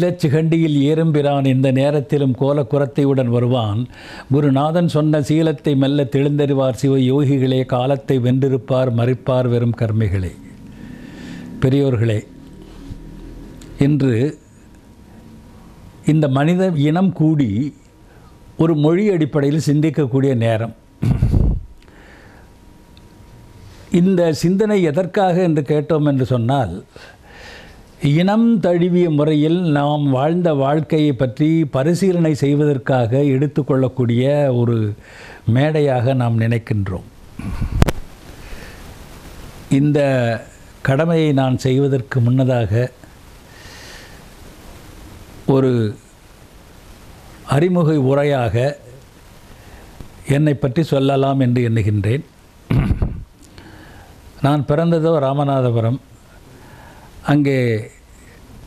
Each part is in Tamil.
நிலச்சிகண்டியில் ஏறும்பிரான் இந்த நேரத்திலும் கோலக்குரத்தையுடன் வருவான் குருநாதன் சொன்ன சீலத்தை மெல்ல தெளிந்தறிவார் சிவ யோகிகளே காலத்தை வென்றிருப்பார் மறிப்பார் வெறும் கர்மிகளே பெரியோர்களே இன்று இந்த மனித இனம் கூடி ஒரு மொழி அடிப்படையில் சிந்திக்கக்கூடிய நேரம் இந்த சிந்தனை எதற்காக என்று கேட்டோம் என்று சொன்னால் இனம் தழுவிய முறையில் நாம் வாழ்ந்த வாழ்க்கையை பற்றி பரிசீலனை செய்வதற்காக எடுத்துக்கொள்ளக்கூடிய ஒரு மேடையாக நாம் நினைக்கின்றோம் இந்த கடமையை நான் செய்வதற்கு முன்னதாக ஒரு அறிமுக உரையாக என்னை பற்றி சொல்லலாம் என்று எண்ணுகின்றேன் நான் பிறந்ததோ ராமநாதபுரம் அங்கே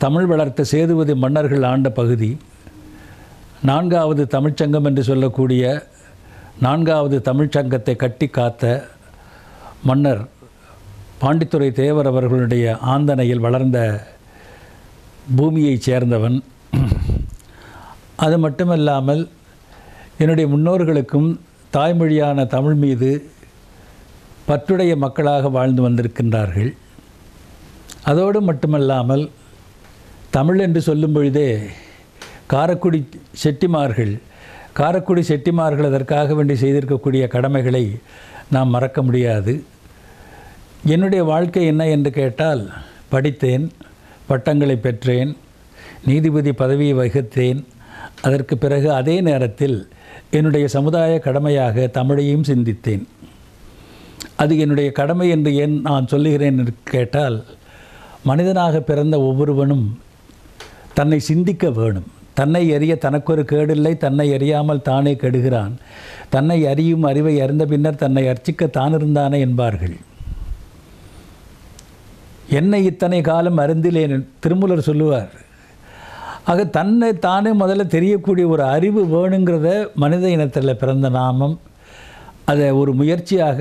தமிழ் வளர்த்த சேதுபதி மன்னர்கள் ஆண்ட பகுதி நான்காவது தமிழ்ச்சங்கம் என்று சொல்லக்கூடிய நான்காவது தமிழ்ச்சங்கத்தை கட்டி காத்த மன்னர் பாண்டித்துறை தேவர் அவர்களுடைய ஆந்தனையில் வளர்ந்த பூமியைச் சேர்ந்தவன் அது மட்டுமல்லாமல் என்னுடைய முன்னோர்களுக்கும் தாய்மொழியான தமிழ் மீது பற்றுடைய மக்களாக வாழ்ந்து வந்திருக்கின்றார்கள் அதோடு மட்டுமல்லாமல் தமிழ் என்று சொல்லும் பொழுதே காரக்குடி செட்டிமார்கள் காரக்குடி செட்டிமார்கள் அதற்காக வேண்டி செய்திருக்கக்கூடிய கடமைகளை நாம் மறக்க முடியாது என்னுடைய வாழ்க்கை என்ன என்று கேட்டால் படித்தேன் பட்டங்களை பெற்றேன் நீதிபதி பதவியை வகித்தேன் அதற்கு பிறகு அதே நேரத்தில் என்னுடைய சமுதாய கடமையாக தமிழையும் சிந்தித்தேன் அது என்னுடைய கடமை என்று ஏன் நான் சொல்லுகிறேன் என்று கேட்டால் மனிதனாக பிறந்த ஒவ்வொருவனும் தன்னை சிந்திக்க வேணும் தன்னை எறிய தனக்கு ஒரு கேடில்லை தன்னை எறியாமல் தானே கெடுகிறான் தன்னை அறியும் அறிவை அறிந்த பின்னர் தன்னை அர்ச்சிக்க தானிருந்தானே என்பார்கள் என்னை இத்தனை காலம் அருந்திலேன் திருமூலர் சொல்லுவார் ஆக தன்னை தானே முதல்ல தெரியக்கூடிய ஒரு அறிவு வேணுங்கிறத மனித இனத்தில் பிறந்த நாமம் அதை ஒரு முயற்சியாக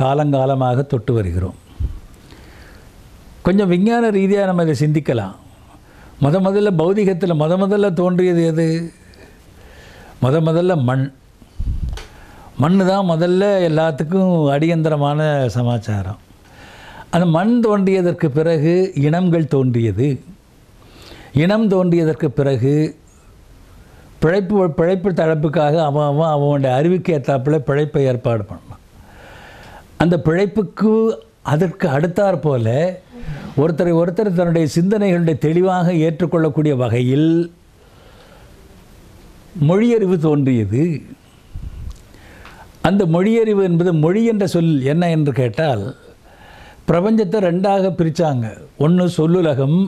காலங்காலமாக தொட்டு வருகிறோம் கொஞ்சம் விஞ்ஞான ரீதியாக நம்ம இதை சிந்திக்கலாம் முத முதல்ல பௌதிகத்தில் முத முதல்ல தோன்றியது எது முத முதல்ல மண் மண் தான் முதல்ல எல்லாத்துக்கும் அடியந்திரமான சமாச்சாரம் அந்த மண் தோன்றியதற்கு பிறகு இனங்கள் தோன்றியது இனம் தோன்றியதற்கு பிறகு பிழைப்பு பிழைப்பு தழப்புக்காக அவன் அவன் அவனுடைய அறிவுக்கு ஏற்றாப்பில் பிழைப்பை ஏற்பாடு பண்ணான் அந்த பிழைப்புக்கு அதற்கு அடுத்தாற் போல் ஒருத்தரை ஒருத்தர் தன்னுடைய சிந்தனைகளுடைய தெளிவாக ஏற்றுக்கொள்ளக்கூடிய வகையில் மொழியறிவு தோன்றியது அந்த மொழியறிவு என்பது மொழி என்ற சொல் என்ன என்று கேட்டால் பிரபஞ்சத்தை ரெண்டாக பிரித்தாங்க ஒன்று சொல்லுலகம்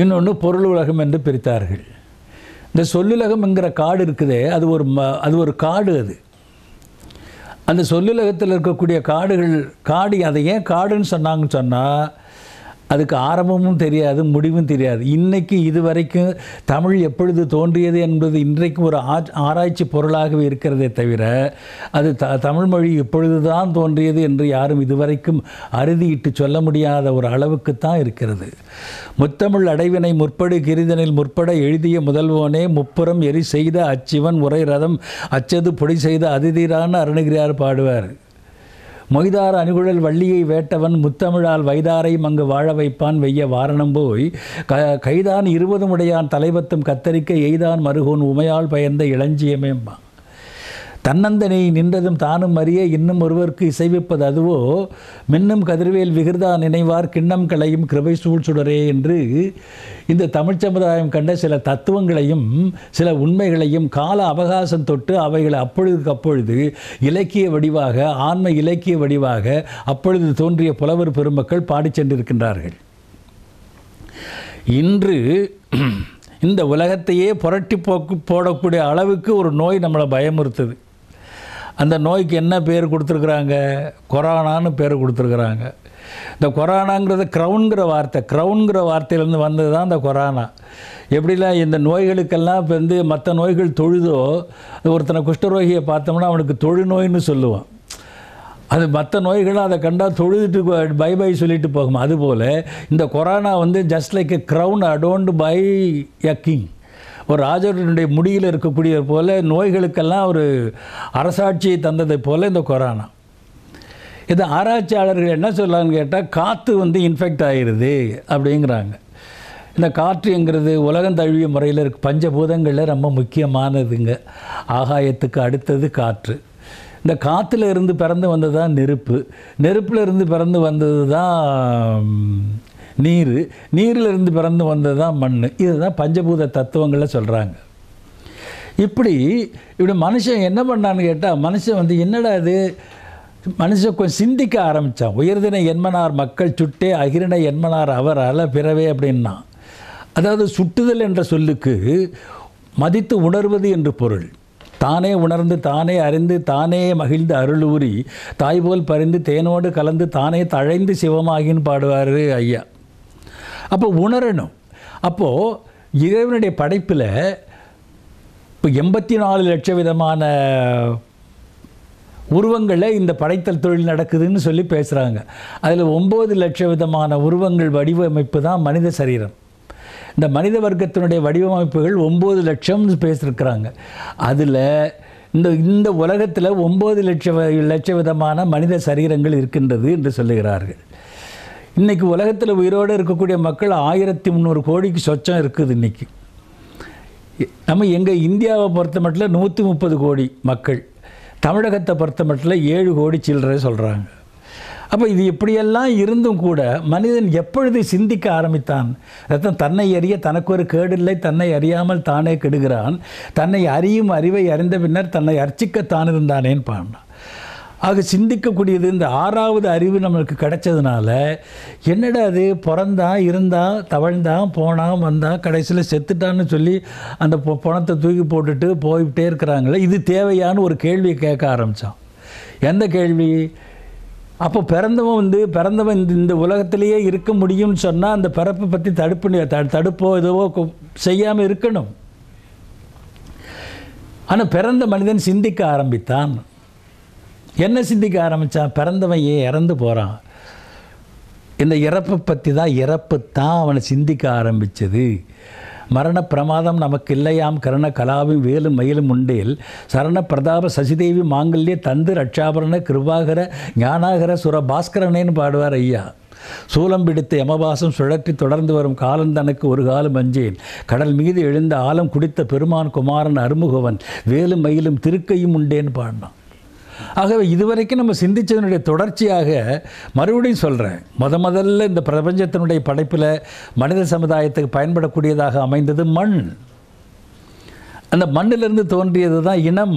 இன்னொன்று பொருள் உலகம் என்று பிரித்தார்கள் இந்த சொல்லுலகம்ங்கிற காடு இருக்குதே அது ஒரு ம அது ஒரு காடு அது அந்த சொல்லுலகத்தில் இருக்கக்கூடிய காடுகள் காடு அதை ஏன் காடுன்னு சொன்னாங்கன்னு சொன்னால் அதுக்கு ஆரம்பமும் தெரியாது முடிவும் தெரியாது இன்றைக்கு இதுவரைக்கும் தமிழ் எப்பொழுது தோன்றியது என்பது இன்றைக்கும் ஒரு ஆராய்ச்சி பொருளாகவே இருக்கிறதே தவிர அது த தமிழ் மொழி எப்பொழுது தான் தோன்றியது என்று யாரும் இதுவரைக்கும் அறுதியிட்டு சொல்ல முடியாத ஒரு அளவுக்கு தான் இருக்கிறது முத்தமிழ் அடைவினை முற்படு கிரிதனில் முற்பட எழுதிய முதல்வோனே முப்புறம் எரி செய்த அச்சிவன் உரை ரதம் அச்சது பொடி செய்த அதிதீரான அருணகிரியார் பாடுவார் மொய்தார் அணுகுழல் வள்ளியை வேட்டவன் முத்தமிழால் வைதாரை மங்கு வாழ வைப்பான் வெய்ய வாரணம் போய் க கைதான் இருபதும் உடையான் தலைவத்தும் கத்தரிக்க எய்தான் மருகோன் உமையால் பயந்த இளஞ்சியமேம்பான் தன்னந்தனை நின்றதும் தானும் அறிய இன்னும் ஒருவருக்கு இசைவிப்பது அதுவோ மின்னும் கதிர்வேல் விகிர்தா நினைவார் கிண்ணம் களையும் கிருபை சூழ் சுடரே என்று இந்த தமிழ் சமுதாயம் கண்ட சில தத்துவங்களையும் சில உண்மைகளையும் கால அவகாசம் தொட்டு அவைகளை அப்பொழுதுக்கு அப்பொழுது இலக்கிய வடிவாக ஆன்ம இலக்கிய வடிவாக அப்பொழுது தோன்றிய புலவர் பெருமக்கள் பாடி சென்றிருக்கின்றார்கள் இன்று இந்த உலகத்தையே புரட்டி போக்கு போடக்கூடிய அளவுக்கு ஒரு நோய் நம்மளை பயமுறுத்துது அந்த நோய்க்கு என்ன பேர் கொடுத்துருக்குறாங்க கொரோனான்னு பேர் கொடுத்துருக்குறாங்க இந்த கொரோனாங்கிறது க்ரௌன்கிற வார்த்தை க்ரௌன்கிற வார்த்தையிலேருந்து வந்தது தான் இந்த கொரோனா எப்படிலாம் இந்த நோய்களுக்கெல்லாம் இப்போ வந்து மற்ற நோய்கள் தொழுதோ ஒருத்தனை குஷ்டரோகியை பார்த்தோம்னா அவனுக்கு தொழுநோயின்னு சொல்லுவான் அது மற்ற நோய்களும் அதை கண்டால் தொழுதுட்டு பை பை சொல்லிட்டு போகும் அதுபோல் இந்த கொரோனா வந்து just like a crown adorned by a king ஒரு ராஜருடைய முடியில் இருக்கக்கூடிய போல் நோய்களுக்கெல்லாம் ஒரு அரசாட்சியை தந்ததை போல் இந்த கொரோனா இது ஆராய்ச்சியாளர்கள் என்ன சொல்லலான்னு கேட்டால் காற்று வந்து இன்ஃபெக்ட் ஆகிடுது அப்படிங்கிறாங்க இந்த காற்றுங்கிறது உலகம் தழுவிய முறையில் இருக்க பஞ்சபூதங்களில் ரொம்ப முக்கியமானதுங்க ஆகாயத்துக்கு அடுத்தது காற்று இந்த காற்றுல இருந்து பிறந்து வந்தது தான் நெருப்பு நெருப்பில் இருந்து பிறந்து வந்தது தான் நீர் நீரிலிருந்து பிறந்து வந்தது தான் மண் இதுதான் பஞ்சபூத தத்துவங்களை சொல்கிறாங்க இப்படி இப்படி மனுஷன் என்ன பண்ணான்னு கேட்டால் மனுஷன் வந்து என்னடா இது மனுஷன் கொஞ்சம் சிந்திக்க ஆரம்பித்தான் உயர்தின என்மனார் மக்கள் சுட்டே அகிரண என்மனார் அவர் அல பிறவே அப்படின்னா அதாவது சுட்டுதல் என்ற சொல்லுக்கு மதித்து உணர்வது என்று பொருள் தானே உணர்ந்து தானே அறிந்து தானே மகிழ்ந்து அருள் ஊறி தாய்போல் பறிந்து தேனோடு கலந்து தானே தழைந்து சிவமாகின்னு பாடுவார் ஐயா அப்போ உணரணும் அப்போது இறைவனுடைய படைப்பில் இப்போ எண்பத்தி நாலு லட்சம் விதமான உருவங்களில் இந்த படைத்தல் தொழில் நடக்குதுன்னு சொல்லி பேசுகிறாங்க அதில் ஒம்பது லட்சம் விதமான உருவங்கள் வடிவமைப்பு தான் மனித சரீரம் இந்த மனித வர்க்கத்தினுடைய வடிவமைப்புகள் ஒம்பது லட்சம்னு பேசியிருக்கிறாங்க அதில் இந்த இந்த உலகத்தில் ஒம்பது லட்ச லட்ச விதமான மனித சரீரங்கள் இருக்கின்றது என்று சொல்லுகிறார்கள் இன்றைக்கி உலகத்தில் உயிரோடு இருக்கக்கூடிய மக்கள் ஆயிரத்தி முந்நூறு கோடிக்கு சொச்சம் இருக்குது இன்றைக்கி நம்ம எங்கள் இந்தியாவை பொறுத்த மட்டும் நூற்றி முப்பது கோடி மக்கள் தமிழகத்தை பொறுத்த மட்டும் ஏழு கோடி சில்லறை சொல்கிறாங்க அப்போ இது இப்படியெல்லாம் இருந்தும் கூட மனிதன் எப்பொழுது சிந்திக்க ஆரம்பித்தான் அதான் தன்னை அறிய தனக்கு ஒரு கேடில்லை தன்னை அறியாமல் தானே கெடுகிறான் தன்னை அறியும் அறிவை அறிந்த பின்னர் தன்னை அர்ச்சிக்க தான் இருந்தானேன்னு பாண்டான் ஆக சிந்திக்கக்கூடியது இந்த ஆறாவது அறிவு நம்மளுக்கு கிடைச்சதுனால என்னடா அது பிறந்தான் இருந்தான் தவழ்ந்தான் போனான் வந்தான் கடைசியில் செத்துட்டான்னு சொல்லி அந்த பணத்தை தூக்கி போட்டுட்டு போய்கிட்டே இருக்கிறாங்களே இது தேவையான ஒரு கேள்வியை கேட்க ஆரம்பித்தான் எந்த கேள்வி அப்போ பிறந்தவன் வந்து பிறந்தவன் இந்த இந்த உலகத்திலேயே இருக்க முடியும்னு சொன்னால் அந்த பிறப்பை பற்றி தடுப்பு தடுப்போ எதுவோ செய்யாமல் இருக்கணும் ஆனால் பிறந்த மனிதன் சிந்திக்க ஆரம்பித்தான் என்ன சிந்திக்க ஆரம்பித்தான் பிறந்தவன் ஏன் இறந்து போகிறான் இந்த இறப்பை பற்றி தான் இறப்பு தான் அவனை சிந்திக்க ஆரம்பித்தது மரண பிரமாதம் நமக்கு இல்லையாம் கருண கலாவும் வேலும் மயிலும் உண்டேல் சரண பிரதாப சசிதேவி மாங்கல்ய தந்து ரட்சாபரண கிருபாகர ஞானாகர சுர பாஸ்கரனேன்னு பாடுவார் ஐயா சூலம் பிடித்த யமபாசம் சுழற்றி தொடர்ந்து வரும் தனக்கு ஒரு காலம் அஞ்சேன் கடல் மீது எழுந்த ஆலம் குடித்த பெருமான் குமாரன் அருமுகவன் வேலும் மயிலும் திருக்கையும் உண்டேன்னு பாடினான் ஆகவே இதுவரைக்கும் நம்ம சிந்தித்ததுனுடைய தொடர்ச்சியாக மறுபடியும் சொல்கிறேன் முத முதல்ல இந்த பிரபஞ்சத்தினுடைய படைப்பில் மனித சமுதாயத்துக்கு பயன்படக்கூடியதாக அமைந்தது மண் அந்த மண்ணிலிருந்து தோன்றியது தான் இனம்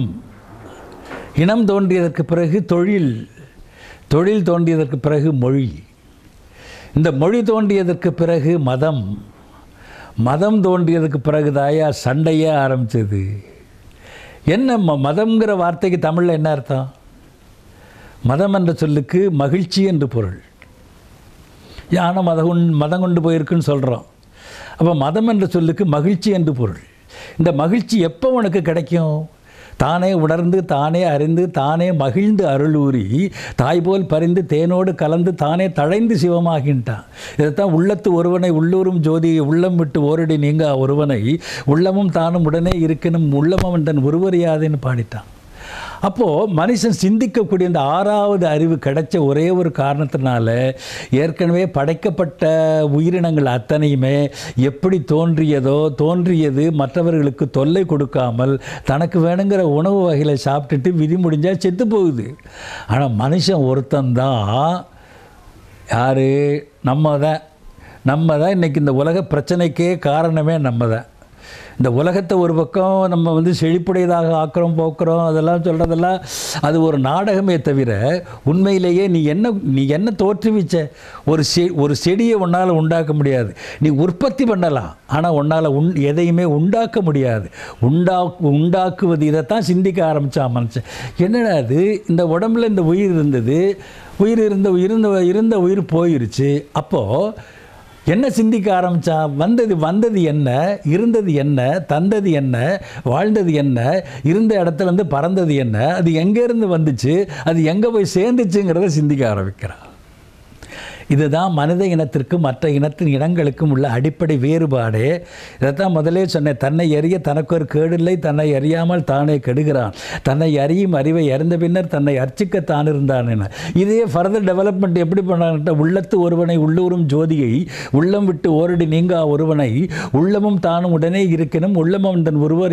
இனம் தோன்றியதற்கு பிறகு தொழில் தொழில் தோன்றியதற்கு பிறகு மொழி இந்த மொழி தோன்றியதற்கு பிறகு மதம் மதம் தோன்றியதுக்கு பிறகு தாயா சண்டையே ஆரம்பித்தது என்ன மதம்ங்கிற வார்த்தைக்கு தமிழில் என்ன அர்த்தம் மதம் என்ற சொல்லுக்கு மகிழ்ச்சி என்று பொருள் யானை மதம் மதம் கொண்டு போயிருக்குன்னு சொல்கிறோம் அப்போ மதம் என்ற சொல்லுக்கு மகிழ்ச்சி என்று பொருள் இந்த மகிழ்ச்சி எப்போ உனக்கு கிடைக்கும் தானே உணர்ந்து தானே அறிந்து தானே மகிழ்ந்து அருளூறி தாய்போல் பறிந்து தேனோடு கலந்து தானே தழைந்து சிவமாகின்றான் இதைத்தான் உள்ளத்து ஒருவனை உள்ளூரும் ஜோதி உள்ளம் விட்டு ஓரடி நீங்க ஒருவனை உள்ளமும் தானும் உடனே இருக்கணும் உள்ளமும் தன் ஒருவர் பாடிட்டான் அப்போது மனுஷன் சிந்திக்கக்கூடிய இந்த ஆறாவது அறிவு கிடைச்ச ஒரே ஒரு காரணத்தினால ஏற்கனவே படைக்கப்பட்ட உயிரினங்கள் அத்தனையுமே எப்படி தோன்றியதோ தோன்றியது மற்றவர்களுக்கு தொல்லை கொடுக்காமல் தனக்கு வேணுங்கிற உணவு வகையில் சாப்பிட்டுட்டு விதி முடிஞ்சால் செத்து போகுது ஆனால் மனுஷன் ஒருத்தந்தான் யார் நம்ம தான் நம்ம தான் இன்றைக்கி இந்த உலக பிரச்சனைக்கே காரணமே நம்ம தான் இந்த உலகத்தை ஒரு பக்கம் நம்ம வந்து செழிப்புடையதாக ஆக்கிறோம் போக்குறோம் அதெல்லாம் சொல்கிறதெல்லாம் அது ஒரு நாடகமே தவிர உண்மையிலேயே நீ என்ன நீ என்ன தோற்றுவிச்ச ஒரு செ ஒரு செடியை உன்னால் உண்டாக்க முடியாது நீ உற்பத்தி பண்ணலாம் ஆனால் உன்னால் உன் எதையுமே உண்டாக்க முடியாது உண்டா உண்டாக்குவது இதை தான் சிந்திக்க ஆரம்பித்தான் மனுஷன் என்னடா அது இந்த உடம்புல இந்த உயிர் இருந்தது உயிர் இருந்த இருந்த இருந்த உயிர் போயிருச்சு அப்போது என்ன சிந்திக்க ஆரம்பித்தா வந்தது வந்தது என்ன இருந்தது என்ன தந்தது என்ன வாழ்ந்தது என்ன இருந்த இடத்துலேருந்து பறந்தது என்ன அது எங்கேருந்து வந்துச்சு அது எங்கே போய் சேர்ந்துச்சுங்கிறத சிந்திக்க ஆரம்பிக்கிறான் இதுதான் மனித இனத்திற்கும் மற்ற இனத்தின் இனங்களுக்கும் உள்ள அடிப்படை வேறுபாடு இதைத்தான் முதலே சொன்னேன் தன்னை அறிய தனக்கு ஒரு கேடில்லை தன்னை அறியாமல் தானே கெடுகிறான் தன்னை அறியும் அறிவை அறிந்த பின்னர் தன்னை அர்ச்சிக்க தான் இருந்தான் என இதே ஃபர்தர் டெவலப்மெண்ட் எப்படி பண்ணான்ட்ட உள்ளத்து ஒருவனை உள்ளூரும் ஜோதியை உள்ளம் விட்டு ஓரடி நீங்கா ஒருவனை உள்ளமும் தானும் உடனே இருக்கணும் உள்ளமும் தன் ஒருவர்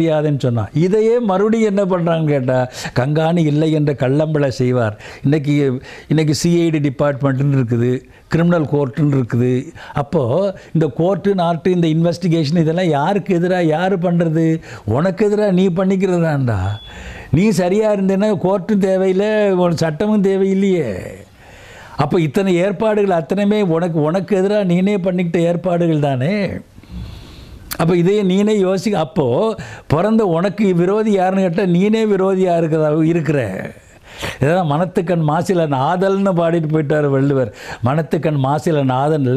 சொன்னான் இதையே மறுபடியும் என்ன பண்ணுறான்னு கேட்டால் கங்காணி இல்லை என்ற கள்ளம்பளை செய்வார் இன்றைக்கி இன்றைக்கி சிஐடி டிபார்ட்மெண்ட்டுன்னு இருக்குது கிரிமினல் கோர்ட்டுன்னு இருக்குது அப்போது இந்த கோர்ட்டு நாட்டு இந்த இன்வெஸ்டிகேஷன் இதெல்லாம் யாருக்கு எதிராக யார் பண்ணுறது உனக்கு எதிராக நீ பண்ணிக்கிறதாண்டா நீ சரியாக இருந்தேன்னா கோர்ட்டும் தேவையில்லை உன் சட்டமும் தேவையில்லையே அப்போ இத்தனை ஏற்பாடுகள் அத்தனையுமே உனக்கு உனக்கு எதிராக நீனே பண்ணிக்கிட்ட ஏற்பாடுகள் தானே அப்போ இதையே நீனே யோசி அப்போது பிறந்த உனக்கு விரோதி யாருன்னு கேட்டால் நீனே விரோதியாக இருக்கிறதா இருக்கிற இதெல்லாம் மனத்துக்கண் மாசில நாதல்னு பாடிட்டு போயிட்டார் வள்ளுவர் மனத்துக்கண் மாசில நாதன்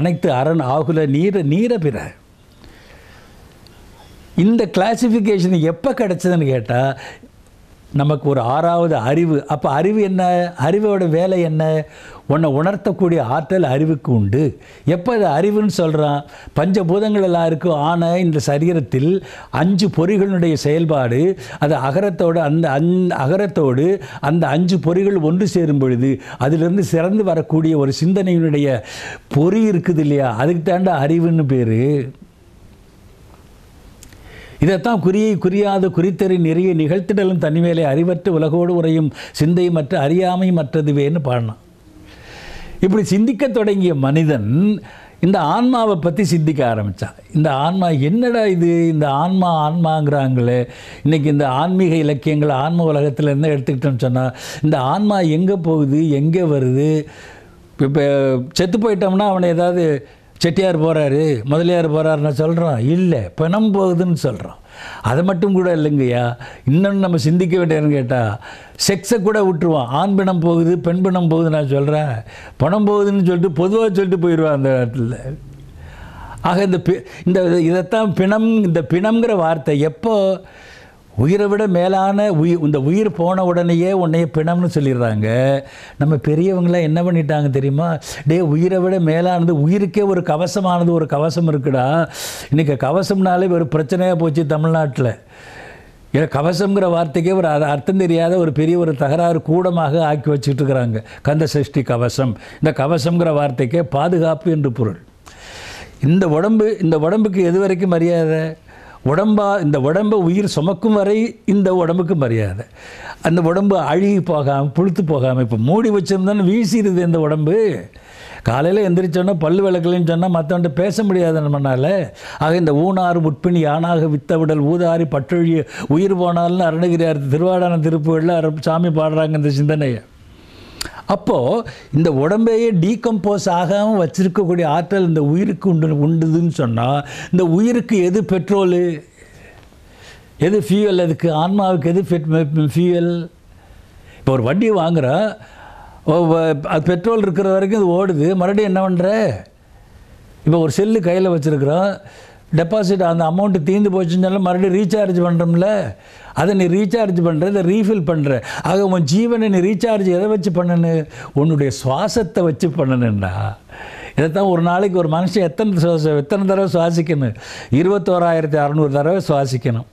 அனைத்து அரண் ஆகுல நீர நீர பிற இந்த கிளாசிஃபிகேஷன் எப்போ கிடச்சதுன்னு கேட்டால் நமக்கு ஒரு ஆறாவது அறிவு அப்போ அறிவு என்ன அறிவோட வேலை என்ன உன்னை உணர்த்தக்கூடிய ஆற்றல் அறிவுக்கு உண்டு எப்போ அது அறிவுன்னு சொல்கிறான் பஞ்சபூதங்கள் எல்லாம் இருக்கும் ஆனால் இந்த சரீரத்தில் அஞ்சு பொறிகளுடைய செயல்பாடு அது அகரத்தோடு அந்த அந் அகரத்தோடு அந்த அஞ்சு பொறிகள் ஒன்று சேரும் பொழுது அதிலிருந்து சிறந்து வரக்கூடிய ஒரு சிந்தனையினுடைய பொறி இருக்குது இல்லையா அதுக்கு தாண்டா அறிவுன்னு பேர் இதைத்தான் குறியை குறியாது குறித்தறி நிறைய நிகழ்த்திடலும் தனிமேலே அறிவற்று உலகோடு உரையும் சிந்தை மற்ற அறியாமை மற்றதுவேன்னு பாடினான் இப்படி சிந்திக்க தொடங்கிய மனிதன் இந்த ஆன்மாவை பற்றி சிந்திக்க ஆரம்பித்தான் இந்த ஆன்மா என்னடா இது இந்த ஆன்மா ஆன்மாங்கிறாங்களே இன்றைக்கி இந்த ஆன்மீக இலக்கியங்களை ஆன்ம உலகத்தில் இருந்தால் எடுத்துக்கிட்டோம்னு சொன்னால் இந்த ஆன்மா எங்கே போகுது எங்கே வருது இப்போ செத்து போயிட்டோம்னா அவனை ஏதாவது செட்டியார் போகிறாரு முதலியார் போகிறாருன்னு சொல்கிறோம் இல்லை பணம் போகுதுன்னு சொல்கிறோம் அது மட்டும் கூட இல்லைங்கய்யா இன்னொன்று நம்ம சிந்திக்க வேண்டியதுன்னு கேட்டால் செக்ஸை கூட விட்டுருவான் ஆண் பிணம் போகுது பெண் பிணம் போகுது நான் சொல்கிறேன் பணம் போகுதுன்னு சொல்லிட்டு பொதுவாக சொல்லிட்டு போயிடுவான் அந்த இடத்துல ஆக இந்த பி இந்த இதைத்தான் பிணம் இந்த பிணம்ங்கிற வார்த்தை எப்போது உயிரை விட மேலான உயிர் இந்த உயிர் போன உடனேயே உன்னைய பிணம்னு சொல்லிடுறாங்க நம்ம பெரியவங்களாம் என்ன பண்ணிட்டாங்க தெரியுமா டே உயிரை விட மேலானது உயிருக்கே ஒரு கவசமானது ஒரு கவசம் இருக்குடா இன்றைக்கி கவசம்னாலே ஒரு பிரச்சனையாக போச்சு தமிழ்நாட்டில் ஏன்னா கவசங்கிற வார்த்தைக்கே ஒரு அர்த்தம் தெரியாத ஒரு பெரிய ஒரு தகராறு கூடமாக ஆக்கி வச்சுட்டு இருக்கிறாங்க கந்த சஷ்டி கவசம் இந்த கவசங்கிற வார்த்தைக்கே பாதுகாப்பு என்று பொருள் இந்த உடம்பு இந்த உடம்புக்கு எது வரைக்கும் மரியாதை உடம்பா இந்த உடம்பை உயிர் சுமக்கும் வரை இந்த உடம்புக்கு மரியாதை அந்த உடம்பு அழுகி போகாமல் புழுத்து போகாமல் இப்போ மூடி வச்சுருந்தோன்னு வீசிடுது இந்த உடம்பு காலையில் எந்திரிச்சோன்னா பல் விளக்கலன்னு சொன்னால் மற்றவன்ட்டு பேச முடியாது நம்மனால் ஆக இந்த ஊனாறு உட்பினி யானாக வித்த ஊதாரி பற்றொழி உயிர் போனாலும் அருணகிரியார் திருவாடான திருப்புகளில் சாமி பாடுறாங்க இந்த சிந்தனையை அப்போது இந்த உடம்பையே டீகம்போஸ் ஆகாமல் வச்சுருக்கக்கூடிய ஆற்றல் இந்த உயிருக்கு உண்டு உண்டுதுன்னு சொன்னால் இந்த உயிருக்கு எது பெட்ரோலு எது ஃபியூவல் அதுக்கு ஆன்மாவுக்கு எது ஃபியூவல் இப்போ ஒரு வண்டி வாங்குகிறோம் அது பெட்ரோல் இருக்கிற வரைக்கும் இது ஓடுது மறுபடியும் என்ன பண்ணுற இப்போ ஒரு செல்லு கையில் வச்சுருக்குறோம் டெபாசிட் அந்த அமௌண்ட்டு தீர்ந்து போச்சுன்னு மறுபடியும் ரீசார்ஜ் பண்ணுறோம்ல அதை நீ ரீசார்ஜ் பண்ணுற அதை ரீஃபில் பண்ணுற ஆக உன் ஜீவனை நீ ரீசார்ஜ் எதை வச்சு பண்ணணு உன்னுடைய சுவாசத்தை வச்சு பண்ணணுண்டா இதைத்தான் ஒரு நாளைக்கு ஒரு மனுஷன் எத்தனை சுவாசம் எத்தனை தடவை சுவாசிக்கணும் இருபத்தோராயிரத்தி அறநூறு தடவை சுவாசிக்கணும்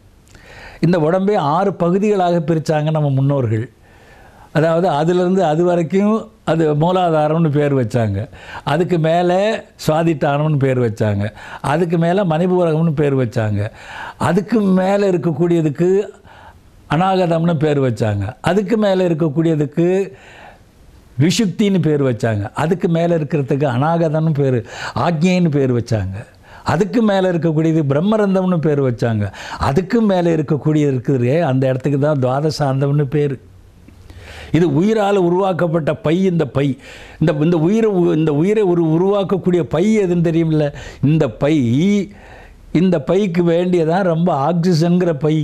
இந்த உடம்பே ஆறு பகுதிகளாக பிரித்தாங்க நம்ம முன்னோர்கள் அதாவது அதுலேருந்து அது வரைக்கும் அது மூலாதாரம்னு பேர் வச்சாங்க அதுக்கு மேலே சுவாதிட்டானம்னு பேர் வச்சாங்க அதுக்கு மேலே மணிபூரகம்னு பேர் வச்சாங்க அதுக்கு மேலே இருக்கக்கூடியதுக்கு அநாகதம்னு பேர் வச்சாங்க அதுக்கு மேலே இருக்கக்கூடியதுக்கு விஷுக்தின்னு பேர் வச்சாங்க அதுக்கு மேலே இருக்கிறதுக்கு அநாகதம்னு பேர் ஆக்ஞேன்னு பேர் வச்சாங்க அதுக்கு மேலே இருக்கக்கூடியது பிரம்மரந்தம்னு பேர் வச்சாங்க அதுக்கு மேலே இருக்கக்கூடிய இருக்கிறதே அந்த இடத்துக்கு தான் துவாதசாந்தம்னு பேர் இது உயிரால் உருவாக்கப்பட்ட பை இந்த பை இந்த இந்த உயிரை இந்த உயிரை ஒரு உருவாக்கக்கூடிய பை எதுன்னு தெரியுமில்ல இந்த பை இந்த பைக்கு வேண்டியதான் ரொம்ப ஆக்சிஜன்கிற பை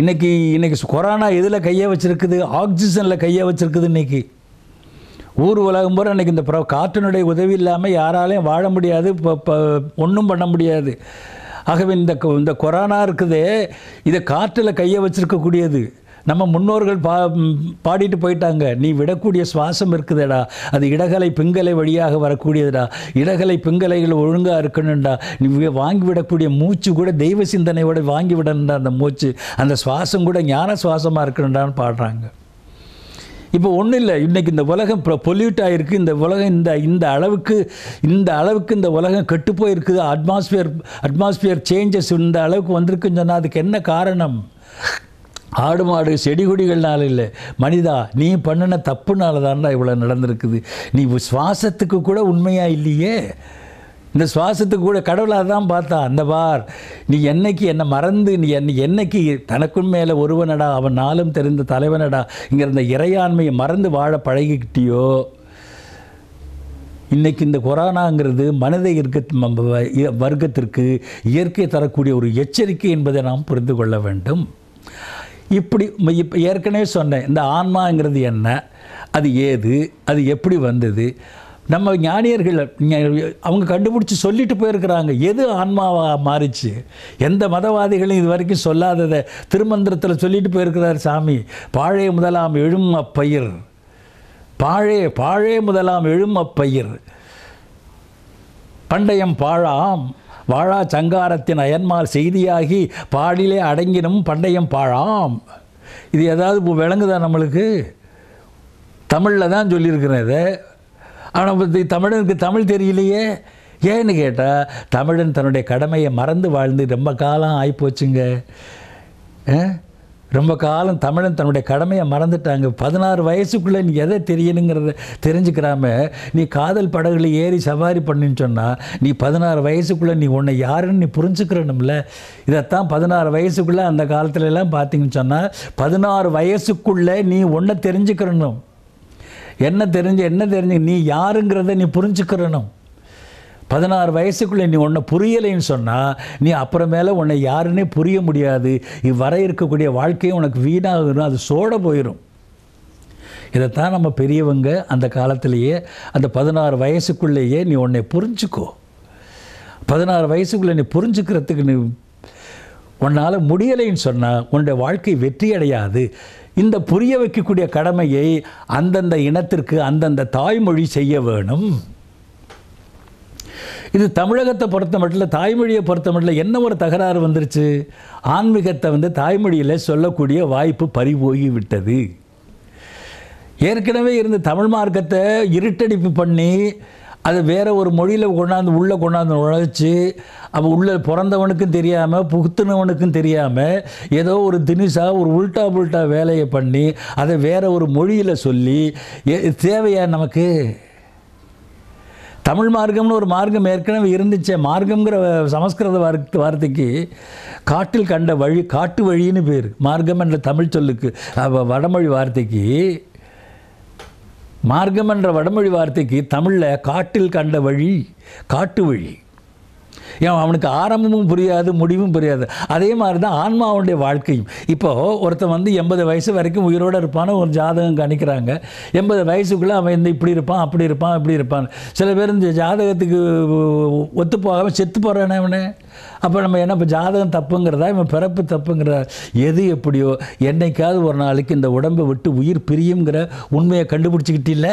இன்றைக்கி இன்றைக்கி கொரோனா எதில் கையை வச்சுருக்குது ஆக்சிஜனில் கையை வச்சுருக்குது இன்றைக்கி ஊர் உலகம் போகிற அன்றைக்கி இந்த ப்ர காற்றினுடைய உதவி இல்லாமல் யாராலையும் வாழ முடியாது இப்போ இப்போ ஒன்றும் பண்ண முடியாது ஆகவே இந்த இந்த கொரோனா இருக்குதே இதை காற்றில் கையை வச்சுருக்கக்கூடியது நம்ம முன்னோர்கள் பா பாடிட்டு போயிட்டாங்க நீ விடக்கூடிய சுவாசம் இருக்குதுடா அது இடகலை பிங்கலை வழியாக வரக்கூடியதுடா இடகலை பிங்கலைகள் ஒழுங்காக இருக்கணும்டா நீ வாங்கி விடக்கூடிய மூச்சு கூட தெய்வ சிந்தனையோட வாங்கி விடணும்டா அந்த மூச்சு அந்த சுவாசம் கூட ஞான சுவாசமாக இருக்கணும்டான்னு பாடுறாங்க இப்போ ஒன்றும் இல்லை இன்றைக்கி இந்த உலகம் இப்போ பொல்யூட் ஆகிருக்கு இந்த உலகம் இந்த இந்த அளவுக்கு இந்த அளவுக்கு இந்த உலகம் கெட்டு போயிருக்குது அட்மாஸ்பியர் அட்மாஸ்பியர் சேஞ்சஸ் இந்த அளவுக்கு வந்திருக்குன்னு சொன்னால் அதுக்கு என்ன காரணம் ஆடு மாடு செடி கொடிகள்னால இல்லை மனிதா நீ பண்ணின தப்புனால தான்டா இவ்வளோ நடந்திருக்குது நீ சுவாசத்துக்கு கூட உண்மையாக இல்லையே இந்த சுவாசத்துக்கு கூட கடவுளாக தான் பார்த்தா அந்த பார் நீ என்னைக்கு என்னை மறந்து நீ என்னை என்னைக்கு தனக்கும் மேலே ஒருவனடா அவன் நாளும் தெரிந்த தலைவனடா இங்கே இந்த இறையாண்மையை மறந்து வாழ பழகிக்கிட்டியோ இன்றைக்கி இந்த கொரோனாங்கிறது மனித இருக்க வர்க்கத்திற்கு இயற்கை தரக்கூடிய ஒரு எச்சரிக்கை என்பதை நாம் புரிந்து கொள்ள வேண்டும் இப்படி இப்போ ஏற்கனவே சொன்னேன் இந்த ஆன்மாங்கிறது என்ன அது ஏது அது எப்படி வந்தது நம்ம ஞானியர்கள் அவங்க கண்டுபிடிச்சி சொல்லிட்டு போயிருக்கிறாங்க எது ஆன்மாவாக மாறிச்சு எந்த மதவாதிகளும் இது வரைக்கும் சொல்லாததை திருமந்திரத்தில் சொல்லிட்டு போயிருக்கிறார் சாமி பாழைய முதலாம் எழும் அப்பயிர் பாழைய பாழைய முதலாம் எழும் அப்பயிர் பண்டயம் பாழாம் வாழா சங்காரத்தின் அயன்மால் செய்தியாகி பாடிலே அடங்கினும் பண்டையம் பாழாம் இது ஏதாவது விளங்குதா நம்மளுக்கு தமிழில் தான் சொல்லியிருக்கிறேன் இதை ஆனால் தமிழனுக்கு தமிழ் தெரியலையே ஏன்னு கேட்டால் தமிழன் தன்னுடைய கடமையை மறந்து வாழ்ந்து ரொம்ப காலம் ஆகிப்போச்சுங்க ரொம்ப காலம் தமிழன் தன்னுடைய கடமையை மறந்துட்டாங்க பதினாறு வயசுக்குள்ளே நீ எதை தெரியணுங்கிறத தெரிஞ்சுக்கிறாம நீ காதல் படகுல ஏறி சவாரி பண்ணுன்னு சொன்னால் நீ பதினாறு வயசுக்குள்ளே நீ உன்னை யாருன்னு நீ புரிஞ்சுக்கிறனும்ல இதைத்தான் பதினாறு வயசுக்குள்ளே அந்த காலத்துலலாம் பார்த்தீங்கன்னு சொன்னால் பதினாறு வயசுக்குள்ளே நீ ஒன்றை தெரிஞ்சுக்கிறணும் என்ன தெரிஞ்சு என்ன தெரிஞ்சு நீ யாருங்கிறத நீ புரிஞ்சுக்கிறணும் பதினாறு வயசுக்குள்ளே நீ உன்னை புரியலைன்னு சொன்னால் நீ அப்புறமேல உன்னை யாருன்னே புரிய முடியாது இவ்வர இருக்கக்கூடிய வாழ்க்கையும் உனக்கு வீணாகிடும் அது சோட போயிடும் இதைத்தான் நம்ம பெரியவங்க அந்த காலத்திலேயே அந்த பதினாறு வயசுக்குள்ளேயே நீ உன்னை புரிஞ்சுக்கோ பதினாறு வயசுக்குள்ளே நீ புரிஞ்சுக்கிறதுக்கு நீ உன்னால் முடியலைன்னு சொன்னால் உன்னுடைய வாழ்க்கை வெற்றி அடையாது இந்த புரிய வைக்கக்கூடிய கடமையை அந்தந்த இனத்திற்கு அந்தந்த தாய்மொழி செய்ய வேணும் இது தமிழகத்தை பொறுத்த மட்டும் தாய்மொழியை பொறுத்த மட்டும் என்ன ஒரு தகராறு வந்துருச்சு ஆன்மீகத்தை வந்து தாய்மொழியில் சொல்லக்கூடிய வாய்ப்பு பறிபோகி விட்டது ஏற்கனவே இருந்த தமிழ் மார்க்கத்தை இருட்டடிப்பு பண்ணி அதை வேறு ஒரு மொழியில் கொண்டாந்து உள்ளே கொண்டாந்து உழைச்சி அப்போ உள்ளே பிறந்தவனுக்கும் தெரியாமல் புகுத்துனவனுக்கும் தெரியாமல் ஏதோ ஒரு தினிசாக ஒரு உள்டா புல்ட்டா வேலையை பண்ணி அதை வேறு ஒரு மொழியில் சொல்லி தேவையா நமக்கு தமிழ் மார்க்கம்னு ஒரு மார்க்கம் ஏற்கனவே இருந்துச்சே மார்க்கங்கிற சமஸ்கிருத வார்த்தை வார்த்தைக்கு காட்டில் கண்ட வழி காட்டு வழின்னு பேர் மார்க்கம் என்ற தமிழ் சொல்லுக்கு வடமொழி வார்த்தைக்கு மார்க்கம் என்ற வடமொழி வார்த்தைக்கு தமிழில் காட்டில் கண்ட வழி காட்டு வழி ஏன் அவனுக்கு ஆரம்பமும் புரியாது முடிவும் புரியாது அதே மாதிரி தான் ஆன்மாவுடைய வாழ்க்கையும் இப்போது ஒருத்தன் வந்து எண்பது வயசு வரைக்கும் உயிரோடு இருப்பான்னு ஒரு ஜாதகம் கணிக்கிறாங்க எண்பது வயசுக்குள்ளே அவன் இந்த இப்படி இருப்பான் அப்படி இருப்பான் இப்படி இருப்பான் சில பேர் இந்த ஜாதகத்துக்கு ஒத்து போகாமல் செத்து போகிறானே அவனே அப்போ நம்ம என்ன இப்போ ஜாதகம் தப்புங்கிறதா இவன் பிறப்பு தப்புங்கிறதா எது எப்படியோ என்னைக்காவது ஒரு நாளைக்கு இந்த உடம்பை விட்டு உயிர் பிரியுங்கிற உண்மையை கண்டுபிடிச்சிக்கிட்டில்ல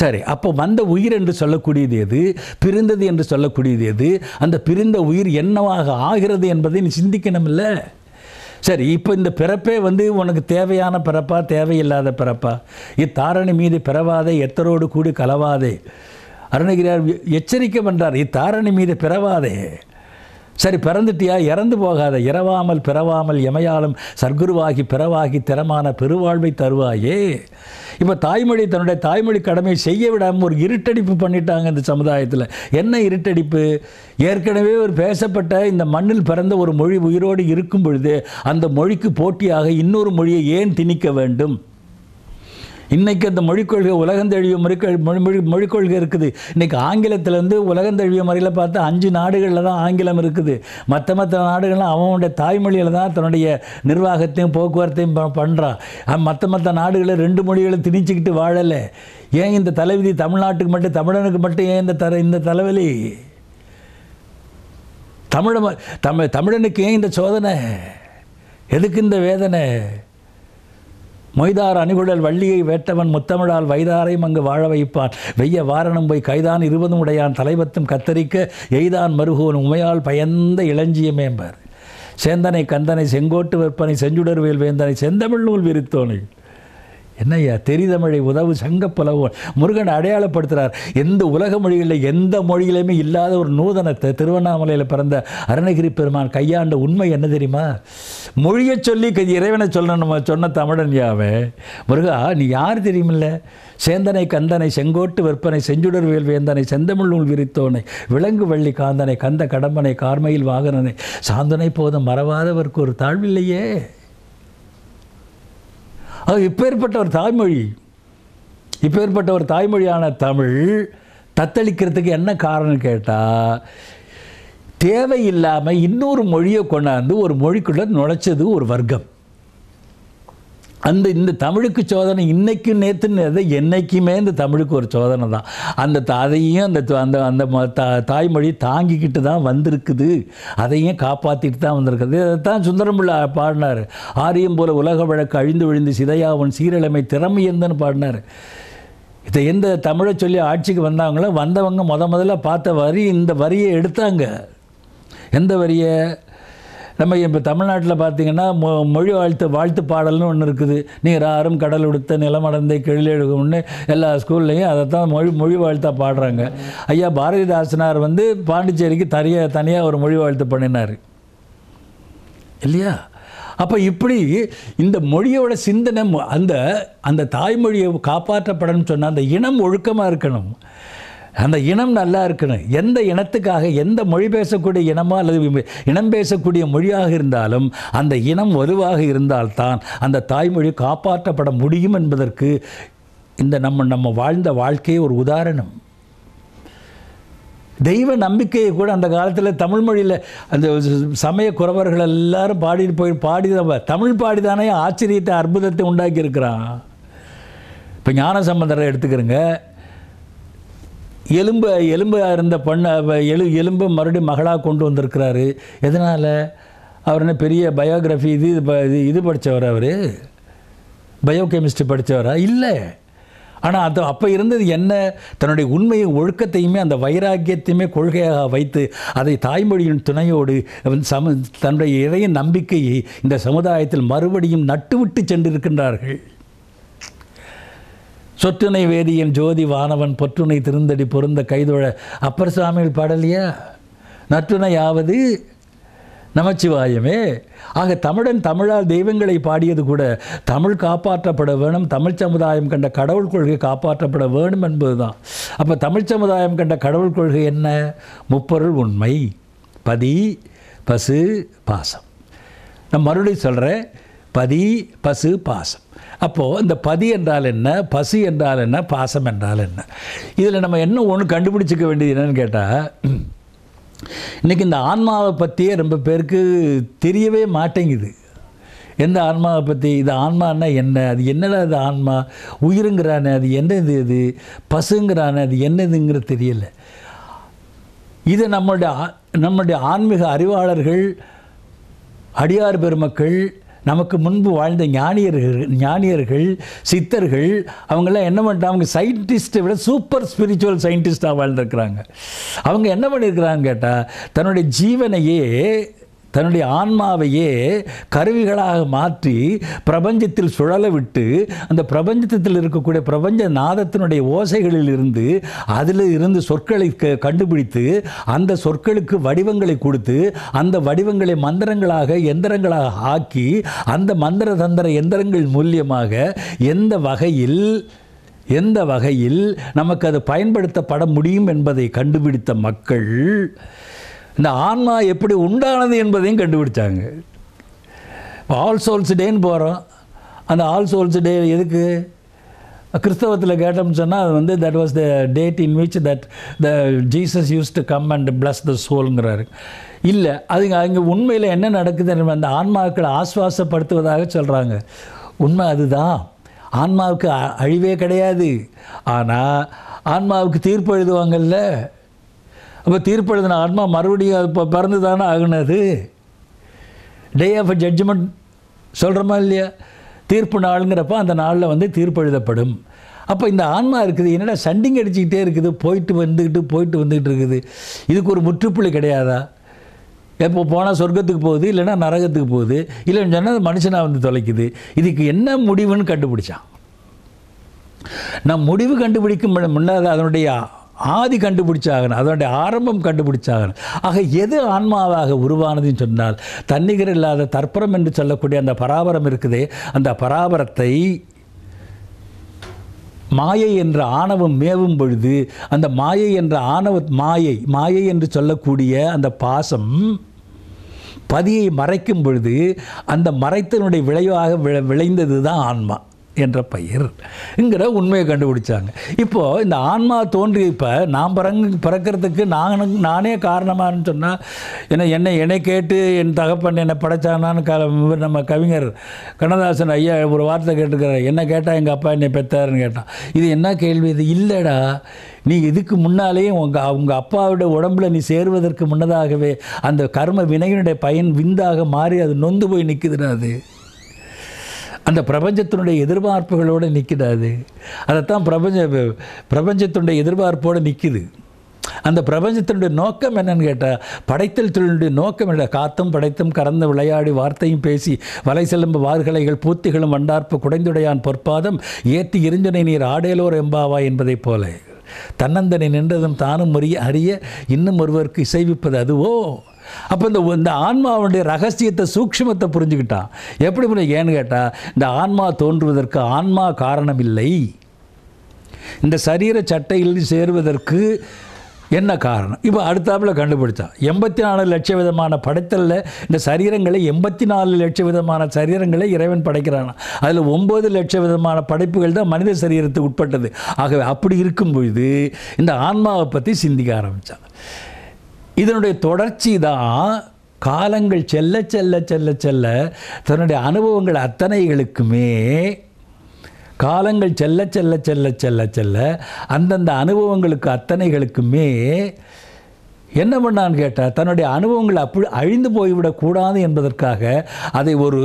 சரி அப்போ வந்த உயிர் என்று சொல்லக்கூடியது எது பிரிந்தது என்று சொல்லக்கூடியது எது அந்த பிரிந்த உயிர் என்னவாக ஆகிறது என்பதை நீ சிந்திக்கணும் இல்லை சரி இப்போ இந்த பிறப்பே வந்து உனக்கு தேவையான பிறப்பா தேவையில்லாத பிறப்பா இத்தாரணி மீது பிறவாதே எத்தரோடு கூடி கலவாதே அருணகிரியார் எச்சரிக்கை பண்ணுறார் இத்தாரணி மீது பிறவாதே சரி பிறந்துட்டியா இறந்து போகாத இறவாமல் பிறவாமல் எமையாலும் சர்க்குருவாகி பிறவாகி திறமான பெருவாழ்வை தருவாயே இப்போ தாய்மொழி தன்னுடைய தாய்மொழி கடமை செய்ய விடாமல் ஒரு இருட்டடிப்பு பண்ணிட்டாங்க இந்த சமுதாயத்தில் என்ன இருட்டடிப்பு ஏற்கனவே ஒரு பேசப்பட்ட இந்த மண்ணில் பிறந்த ஒரு மொழி உயிரோடு இருக்கும் பொழுது அந்த மொழிக்கு போட்டியாக இன்னொரு மொழியை ஏன் திணிக்க வேண்டும் இன்றைக்கி அந்த மொழிக் கொள்கை உலகந்தழுவிய மொழிக்கொள் மொழி மொழி மொழிக் கொள்கை இருக்குது இன்றைக்கி ஆங்கிலத்திலேருந்து உலகந்தழுவிய முறையில் பார்த்தா அஞ்சு நாடுகளில் தான் ஆங்கிலம் இருக்குது மற்ற மற்ற நாடுகள்லாம் அவனுடைய தாய்மொழியில் தான் தன்னுடைய நிர்வாகத்தையும் போக்குவரத்தையும் பண்ணுறான் மற்ற மற்ற நாடுகளை ரெண்டு மொழிகளை திணிச்சுக்கிட்டு வாழலை ஏன் இந்த தலைவிதி தமிழ்நாட்டுக்கு மட்டும் தமிழனுக்கு மட்டும் ஏன் இந்த தர இந்த தலைவலி தமிழ தமிழ் தமிழனுக்கு ஏன் இந்த சோதனை எதுக்கு இந்த வேதனை மொய்தார் அணுகுழல் வள்ளியை வேட்டவன் முத்தமிழால் வைதாரையும் அங்கு வாழ வைப்பான் வெய்ய வாரணம் போய் கைதான் இருபதும் உடையான் தலைவத்தும் கத்தரிக்க எய்தான் மருகோன் உமையால் பயந்த இளஞ்சியமேம்பார் சேந்தனை கந்தனை செங்கோட்டு வெப்பனை செஞ்சுடர்வேல் வேந்தனை செந்தமிழ் நூல் விரித்தோனை என்னையா தெரிதமிழை உதவு சங்க புலவு முருகன் அடையாளப்படுத்துகிறார் எந்த உலக மொழிகளில் எந்த மொழியிலையுமே இல்லாத ஒரு நூதனத்தை திருவண்ணாமலையில் பிறந்த அருணகிரி பெருமான் கையாண்ட உண்மை என்ன தெரியுமா மொழியை சொல்லி இறைவனை சொல்லணும் நம்ம சொன்ன தமிழன் யாவே முருகா நீ யார் தெரியுமில்ல சேந்தனை கந்தனை செங்கோட்டு விற்பனை செஞ்சுடர் வேல் வேந்தனை செந்தமிழ் நூல் விரித்தோனை விலங்கு வள்ளி காந்தனை கந்த கடம்பனை கார்மையில் வாகனனை சாந்தனை போதும் மறவாதவர்க்கு ஒரு தாழ்வில்லையே அது இப்பேற்பட்ட ஒரு தாய்மொழி இப்பேற்பட்ட ஒரு தாய்மொழியான தமிழ் தத்தளிக்கிறதுக்கு என்ன காரணம் கேட்டால் தேவையில்லாமல் இன்னொரு மொழியை கொண்டாந்து ஒரு மொழிக்குள்ளே நுழைச்சது ஒரு வர்க்கம் அந்த இந்த தமிழுக்கு சோதனை இன்றைக்கும் நேற்றுன்னு என்றைக்குமே இந்த தமிழுக்கு ஒரு சோதனை தான் அந்த அதையும் அந்த அந்த அந்த தா தாய்மொழி தாங்கிக்கிட்டு தான் வந்திருக்குது அதையும் காப்பாற்றிட்டு தான் வந்திருக்குது அதைத்தான் சுந்தரமுள்ள பாடினார் ஆரியம் போல உலக வழக்கு அழிந்து விழுந்து சிதையாவன் சீரழமை திறமை எந்தன்னு பாடினார் இதை எந்த தமிழை சொல்லி ஆட்சிக்கு வந்தாங்களோ வந்தவங்க முத முதல்ல பார்த்த வரி இந்த வரியை எடுத்தாங்க எந்த வரியை நம்ம இப்போ தமிழ்நாட்டில் பார்த்தீங்கன்னா மொ மொழி வாழ்த்து வாழ்த்து பாடல்னு ஒன்று இருக்குது நீர் யாரும் கடல் உடுத்த நிலமடந்தை கெழிலெழுகும்னு எல்லா ஸ்கூல்லையும் அதை தான் மொழி மொழி வாழ்த்தா பாடுறாங்க ஐயா பாரதிதாசனார் வந்து பாண்டிச்சேரிக்கு தனியாக தனியாக ஒரு மொழி வாழ்த்து பண்ணினார் இல்லையா அப்போ இப்படி இந்த மொழியோட சிந்தனை அந்த அந்த தாய்மொழியை காப்பாற்றப்படணும்னு சொன்னால் அந்த இனம் ஒழுக்கமாக இருக்கணும் அந்த இனம் நல்லா இருக்கணும் எந்த இனத்துக்காக எந்த மொழி பேசக்கூடிய இனமோ அல்லது இனம் பேசக்கூடிய மொழியாக இருந்தாலும் அந்த இனம் வலுவாக இருந்தால்தான் அந்த தாய்மொழி காப்பாற்றப்பட முடியும் என்பதற்கு இந்த நம்ம நம்ம வாழ்ந்த வாழ்க்கையே ஒரு உதாரணம் தெய்வ நம்பிக்கையை கூட அந்த காலத்தில் தமிழ் மொழியில் அந்த சமய குறவர்கள் எல்லாரும் பாடிட்டு போய் பாடி தமிழ் பாடிதானே ஆச்சரியத்தை அற்புதத்தை உண்டாக்கியிருக்கிறான் இப்போ ஞான சம்பந்தரை எடுத்துக்கிறேங்க எலும்பு எலும்பாக இருந்த பொண்ணை எலு எலும்பை மறுபடியும் மகளாக கொண்டு வந்திருக்கிறாரு எதனால் அவர் என்ன பெரிய பயோகிராஃபி இது இது இது படித்தவர் அவர் பயோ கெமிஸ்ட்ரி படித்தவரா இல்லை ஆனால் அது அப்போ இருந்தது என்ன தன்னுடைய உண்மையை ஒழுக்கத்தையுமே அந்த வைராக்கியத்தையுமே கொள்கையாக வைத்து அதை தாய்மொழியின் துணையோடு சம தன்னுடைய இறைய நம்பிக்கையை இந்த சமுதாயத்தில் மறுபடியும் நட்டுவிட்டு சென்றிருக்கின்றார்கள் சொத்துணை வேதியின் ஜோதி வானவன் பொற்றுனை திருந்தடி பொருந்த கைதொழ அப்பர் சாமியில் பாடலையா நற்றுணையாவது நமச்சிவாயமே ஆக தமிழன் தமிழால் தெய்வங்களை பாடியது கூட தமிழ் காப்பாற்றப்பட வேணும் தமிழ் சமுதாயம் கண்ட கடவுள் கொள்கை காப்பாற்றப்பட வேணும் என்பதுதான் அப்போ தமிழ் சமுதாயம் கண்ட கடவுள் கொள்கை என்ன முப்பொருள் உண்மை பதி பசு பாசம் நான் மறுபடியும் சொல்கிறேன் பதி பசு பாசம் அப்போது இந்த பதி என்றால் என்ன பசி என்றால் என்ன பாசம் என்றால் என்ன இதில் நம்ம என்ன ஒன்று கண்டுபிடிச்சிக்க வேண்டியது என்னன்னு கேட்டால் இன்றைக்கி இந்த ஆன்மாவை பற்றியே ரொம்ப பேருக்கு தெரியவே மாட்டேங்குது எந்த ஆன்மாவை பற்றி இது ஆன்மானா என்ன அது என்னடா அது ஆன்மா உயிருங்கிறானே அது என்ன இது இது பசுங்கிறானே அது என்னதுங்கிறது தெரியல இது நம்மளுடைய நம்மளுடைய ஆன்மீக அறிவாளர்கள் அடியார் பெருமக்கள் நமக்கு முன்பு வாழ்ந்த ஞானியர்கள் ஞானியர்கள் சித்தர்கள் அவங்களாம் என்ன பண்ணிட்டு அவங்க சயின்டிஸ்ட்டை விட சூப்பர் ஸ்பிரிச்சுவல் சயின்டிஸ்டாக வாழ்ந்துருக்குறாங்க அவங்க என்ன பண்ணியிருக்கிறாங்க கேட்டால் தன்னுடைய ஜீவனையே தன்னுடைய ஆன்மாவையே கருவிகளாக மாற்றி பிரபஞ்சத்தில் சுழல விட்டு அந்த பிரபஞ்சத்தில் இருக்கக்கூடிய பிரபஞ்ச நாதத்தினுடைய ஓசைகளில் இருந்து அதில் இருந்து சொற்களை கண்டுபிடித்து அந்த சொற்களுக்கு வடிவங்களை கொடுத்து அந்த வடிவங்களை மந்திரங்களாக எந்திரங்களாக ஆக்கி அந்த மந்திர தந்திர எந்திரங்கள் மூலியமாக எந்த வகையில் எந்த வகையில் நமக்கு அது பயன்படுத்தப்பட முடியும் என்பதை கண்டுபிடித்த மக்கள் இந்த ஆன்மா எப்படி உண்டானது என்பதையும் கண்டுபிடிச்சாங்க ஆல் சோல்ஸ் டேன்னு போகிறோம் அந்த ஆல் சோல்ஸ் டே எதுக்கு கிறிஸ்தவத்தில் கேட்டோம்னு சொன்னால் அது வந்து that was the date in which that the Jesus use to come and bless the சோலுங்கிறாரு இல்லை அதுங்க அங்கே உண்மையில் என்ன நடக்குது அந்த ஆன்மாக்களை ஆஸ்வாசப்படுத்துவதாக சொல்கிறாங்க உண்மை அதுதான் ஆன்மாவுக்கு அழிவே கிடையாது ஆனால் ஆன்மாவுக்கு தீர்ப்பு எழுதுவாங்கல்ல அப்போ தீர்ப்பு எழுதின ஆத்மா மறுபடியும் அது இப்போ பிறந்து தானே ஆகினது டே ஆஃப் ஜட்ஜ்மெண்ட் சொல்கிறோமா இல்லையா தீர்ப்பு நாளுங்கிறப்ப அந்த நாளில் வந்து தீர்ப்பு எழுதப்படும் அப்போ இந்த ஆன்மா இருக்குது என்னடா சண்டிங் அடிச்சுக்கிட்டே இருக்குது போயிட்டு வந்துக்கிட்டு போயிட்டு வந்துக்கிட்டு இருக்குது இதுக்கு ஒரு முற்றுப்புள்ளி கிடையாதா எப்போ போனால் சொர்க்கத்துக்கு போகுது இல்லைன்னா நரகத்துக்கு போகுது இல்லைன்னு சொன்னால் மனுஷனாக வந்து தொலைக்குது இதுக்கு என்ன முடிவுன்னு கண்டுபிடிச்சான் நான் முடிவு கண்டுபிடிக்கும் முன்னாது அதனுடைய ஆதி கண்டுபிடிச்சாகணும் அதனுடைய ஆரம்பம் கண்டுபிடிச்சாகணும் ஆக எது ஆன்மாவாக உருவானதுன்னு சொன்னால் தன்னிகர் இல்லாத தற்பரம் என்று சொல்லக்கூடிய அந்த பராபரம் இருக்குதே அந்த பராபரத்தை மாயை என்ற ஆணவம் மேவும் பொழுது அந்த மாயை என்ற ஆணவ மாயை மாயை என்று சொல்லக்கூடிய அந்த பாசம் பதியை மறைக்கும் பொழுது அந்த மறைத்தனுடைய விளைவாக விளைந்தது தான் ஆன்மா என்ற பயிர் என்கிற உண்மையை கண்டுபிடிச்சாங்க இப்போது இந்த ஆன்மா தோன்றி இப்போ நான் பிறங்க பிறக்கிறதுக்கு நான் நானே காரணமானு சொன்னால் என்ன என்னை என்னை கேட்டு என் தகப்பன் என்னை படைச்சானான்னு க நம்ம கவிஞர் கண்ணதாசன் ஐயா ஒரு வார்த்தை கேட்டுக்கிறார் என்ன கேட்டால் எங்கள் அப்பா என்னை பெத்தாருன்னு கேட்டான் இது என்ன கேள்வி இது இல்லைடா நீ இதுக்கு முன்னாலேயும் உங்கள் அவங்க அப்பாவோட உடம்பில் நீ சேருவதற்கு முன்னதாகவே அந்த கர்ம வினையினுடைய பயன் விந்தாக மாறி அது நொந்து போய் நிற்குதுடா அது அந்த பிரபஞ்சத்தினுடைய எதிர்பார்ப்புகளோடு நிற்கிறாது அதைத்தான் பிரபஞ்ச பிரபஞ்சத்தினுடைய எதிர்பார்ப்போடு நிற்கிது அந்த பிரபஞ்சத்தினுடைய நோக்கம் என்னன்னு கேட்டால் படைத்தல் தொழிலுடைய நோக்கம் என்ன காத்தும் படைத்தும் கறந்து விளையாடி வார்த்தையும் பேசி வலை செலும்பு வார்களைகள் பூத்திகளும் வண்டார்ப்பு குடைந்துடையான் பொற்பாதம் ஏற்றி இருந்தனை நீர் ஆடேலோர் எம்பாவா என்பதைப் போல தன்னந்தனை நின்றதும் தானும் அறிய அறிய இன்னும் ஒருவருக்கு இசைவிப்பது அதுவோ அப்போ இந்த இந்த ஆன்மாவுடைய ரகசியத்தை சூக்ஷமத்தை புரிஞ்சுக்கிட்டான் எப்படி புரிய ஏன்னு கேட்டால் இந்த ஆன்மா தோன்றுவதற்கு ஆன்மா காரணம் இல்லை இந்த சரீர சட்டையில் சேருவதற்கு என்ன காரணம் இப்போ அடுத்தாப்பில் கண்டுபிடிச்சான் எண்பத்தி நாலு லட்சம் விதமான படைத்தலில் இந்த சரீரங்களை எண்பத்தி நாலு லட்சம் விதமான சரீரங்களை இறைவன் படைக்கிறான் அதில் ஒம்பது லட்ச விதமான படைப்புகள் தான் மனித சரீரத்துக்கு உட்பட்டது ஆகவே அப்படி இருக்கும்பொழுது இந்த ஆன்மாவை பற்றி சிந்திக்க ஆரம்பித்தான் இதனுடைய தொடர்ச்சி தான் காலங்கள் செல்ல செல்ல செல்ல செல்ல தன்னுடைய அனுபவங்கள் அத்தனைகளுக்குமே காலங்கள் செல்ல செல்ல செல்ல செல்ல செல்ல அந்தந்த அனுபவங்களுக்கு அத்தனைகளுக்குமே என்ன பண்ணான்னு கேட்டால் தன்னுடைய அனுபவங்கள் அப்படி அழிந்து போய்விடக்கூடாது என்பதற்காக அதை ஒரு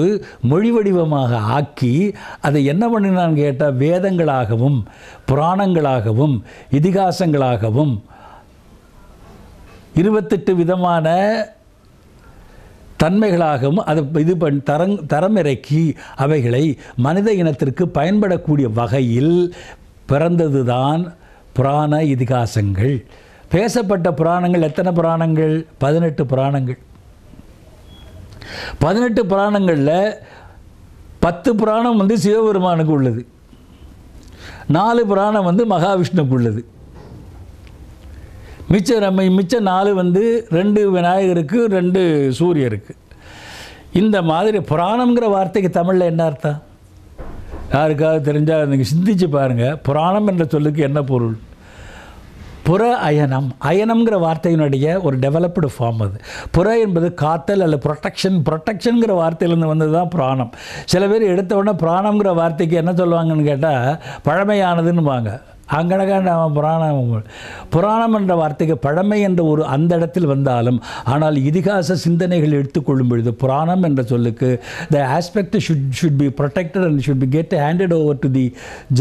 மொழி வடிவமாக ஆக்கி அதை என்ன பண்ணினான்னு கேட்டால் வேதங்களாகவும் புராணங்களாகவும் இதிகாசங்களாகவும் இருபத்தெட்டு விதமான தன்மைகளாகவும் அதை இது பண் தரங் தரமிறக்கி அவைகளை மனித இனத்திற்கு பயன்படக்கூடிய வகையில் பிறந்தது தான் புராண இதிகாசங்கள் பேசப்பட்ட புராணங்கள் எத்தனை புராணங்கள் பதினெட்டு புராணங்கள் பதினெட்டு புராணங்களில் பத்து புராணம் வந்து சிவபெருமானுக்கு உள்ளது நாலு புராணம் வந்து மகாவிஷ்ணுக்கு உள்ளது மிச்ச நம்ம மிச்ச நாலு வந்து ரெண்டு விநாயகருக்கு ரெண்டு சூரியருக்கு இந்த மாதிரி புராணம்ங்கிற வார்த்தைக்கு தமிழில் என்ன அர்த்தம் யாருக்காவது தெரிஞ்சால் நீங்கள் சிந்திச்சு பாருங்கள் புராணம் என்ற சொல்லுக்கு என்ன பொருள் புற அயனம் அயனம்ங்கிற வார்த்தையினுடைய ஒரு டெவலப்டு ஃபார்ம் அது புற என்பது காத்தல் அல்ல ப்ரொட்டக்ஷன் ப்ரொட்டக்ஷனுங்கிற வார்த்தையிலேருந்து வந்தது தான் புராணம் சில பேர் எடுத்த உடனே புராணம்ங்கிற வார்த்தைக்கு என்ன சொல்லுவாங்கன்னு கேட்டால் பழமையானதுன்னு வாங்க அங்கனகாண்ட புராணம் புராணம் என்ற வார்த்தைக்கு பழமை என்ற ஒரு அந்த இடத்தில் வந்தாலும் ஆனால் இதிகாச சிந்தனைகள் எடுத்துக்கொள்ளும் பொழுது புராணம் என்ற சொல்லுக்கு the aspect should should be protected and should be get handed over to the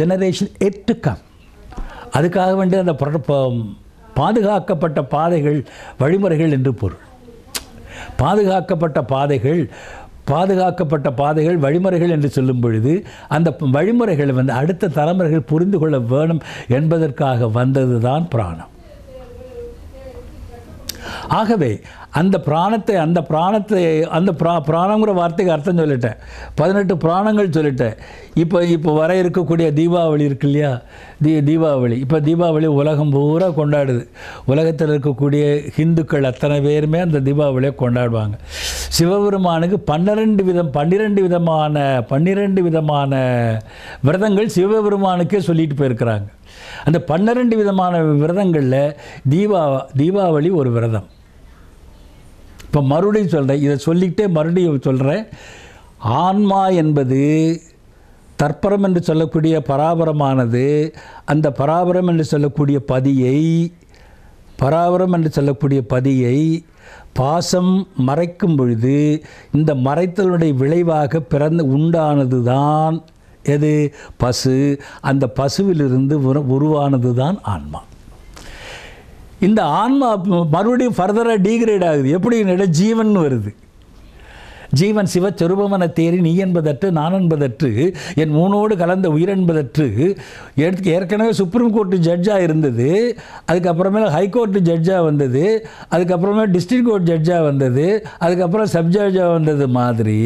generation yet to come அதுக்காக வேண்டிய அந்த பாதுகாக்கப்பட்ட பாதைகள் வழிமுறைகள் என்று பொருள் பாதுகாக்கப்பட்ட பாதைகள் பாதுகாக்கப்பட்ட பாதைகள் வழிமுறைகள் என்று சொல்லும் பொழுது அந்த வழிமுறைகளை வந்து அடுத்த தலைமுறைகள் புரிந்து கொள்ள வேணும் என்பதற்காக வந்தது தான் புராணம் ஆகவே அந்த பிராணத்தை அந்த பிராணத்தை அந்த பிரா பிராணங்கிற வார்த்தைக்கு அர்த்தம் சொல்லிட்டேன் பதினெட்டு பிராணங்கள் சொல்லிட்டேன் இப்போ இப்போ வர இருக்கக்கூடிய தீபாவளி இருக்கு இல்லையா தீ தீபாவளி இப்போ தீபாவளி உலகம் பூரா கொண்டாடுது உலகத்தில் இருக்கக்கூடிய ஹிந்துக்கள் அத்தனை பேருமே அந்த தீபாவளியை கொண்டாடுவாங்க சிவபெருமானுக்கு பன்னிரெண்டு விதம் பன்னிரெண்டு விதமான பன்னிரெண்டு விதமான விரதங்கள் சிவபெருமானுக்கே சொல்லிட்டு போயிருக்கிறாங்க அந்த பன்னிரெண்டு விதமான விரதங்களில் தீபா தீபாவளி ஒரு விரதம் இப்போ மறுபடியும் சொல்கிறேன் இதை சொல்லிக்கிட்டே மறுபடியும் சொல்கிறேன் ஆன்மா என்பது தற்பரம் என்று சொல்லக்கூடிய பராபரமானது அந்த பராபரம் என்று சொல்லக்கூடிய பதியை பராபரம் என்று சொல்லக்கூடிய பதியை பாசம் மறைக்கும் பொழுது இந்த மறைத்தலுடைய விளைவாக பிறந்து உண்டானது தான் எது பசு அந்த பசுவிலிருந்து உருவானது தான் ஆன்மா இந்த ஆன்மா மறுபடியும் ஃபர்தராக டீக்ரேட் ஆகுது எப்படி என்னிட ஜீவன் வருது ஜீவன் சிவ சிவஸ்வரூபமன தேறி நீ என்பதற்று நான் என்பதற்று என் மூனோடு கலந்த உயிர் என்பதற்று ஏற்கனவே சுப்ரீம் கோர்ட்டு ஜட்ஜாக இருந்தது அதுக்கப்புறமே ஹைகோர்ட்டு ஜட்ஜாக வந்தது அதுக்கப்புறமே டிஸ்ட்ரிக்ட் கோர்ட் ஜட்ஜாக வந்தது அதுக்கப்புறம் சப் ஜட்ஜாக வந்தது மாதிரி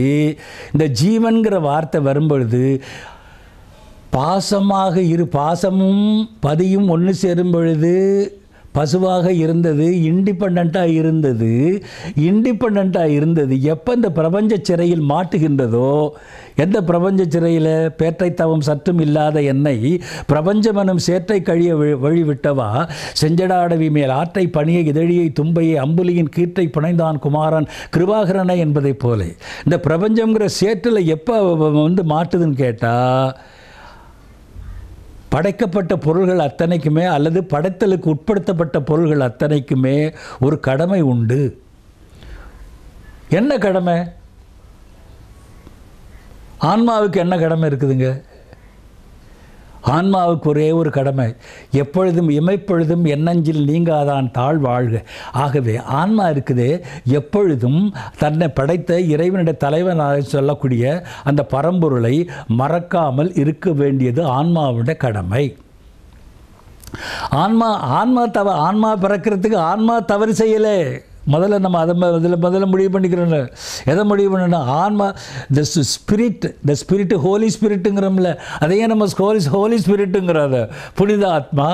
இந்த ஜீவன்கிற வார்த்தை வரும்பொழுது பாசமாக இரு பாசமும் பதியும் ஒன்று சேரும் பொழுது பசுவாக இருந்தது இண்டிபெண்ட்டாக இருந்தது இண்டிபெண்ட்டாக இருந்தது எப்போ இந்த பிரபஞ்ச சிறையில் மாட்டுகின்றதோ எந்த பிரபஞ்ச சிறையில் பேற்றை தவம் சற்றும் இல்லாத என்னை பிரபஞ்சமெனும் சேற்றை கழிய வழிவிட்டவா செஞ்சடாடவி மேல் ஆற்றை பணியை இதழியை தும்பையை அம்புலியின் கீற்றை புனைந்தான் குமாரன் கிருபாகரனை என்பதைப் போல இந்த பிரபஞ்சங்கிற சேற்றில் எப்போ வந்து மாட்டுதுன்னு கேட்டால் படைக்கப்பட்ட பொருள்கள் அத்தனைக்குமே அல்லது படைத்தலுக்கு உட்படுத்தப்பட்ட பொருள்கள் அத்தனைக்குமே ஒரு கடமை உண்டு என்ன கடமை ஆன்மாவுக்கு என்ன கடமை இருக்குதுங்க ஆன்மாவுக்கு ஒரே ஒரு கடமை எப்பொழுதும் இமைப்பொழுதும் எண்ணஞ்சில் நீங்காதான் தாழ் வாழ்க ஆகவே ஆன்மா இருக்குது எப்பொழுதும் தன்னை படைத்த இறைவனுடைய தலைவனாக சொல்லக்கூடிய அந்த பரம்பொருளை மறக்காமல் இருக்க வேண்டியது ஆன்மாவுடைய கடமை ஆன்மா ஆன்மா தவ ஆன்மா பிறக்கிறதுக்கு ஆன்மா தவறு செய்யலை முதல்ல நம்ம அதை அதில் முதல்ல முடிவு பண்ணிக்கிறோம் எதை முடிவு பண்ணணும் ஆன்மா the spirit the spirit holy ஸ்பிரிட்டுங்கிறோம்ல அதையே நம்ம ஹோலி ஹோலி ஸ்பிரிட்டுங்கிற அதை புனித ஆத்மா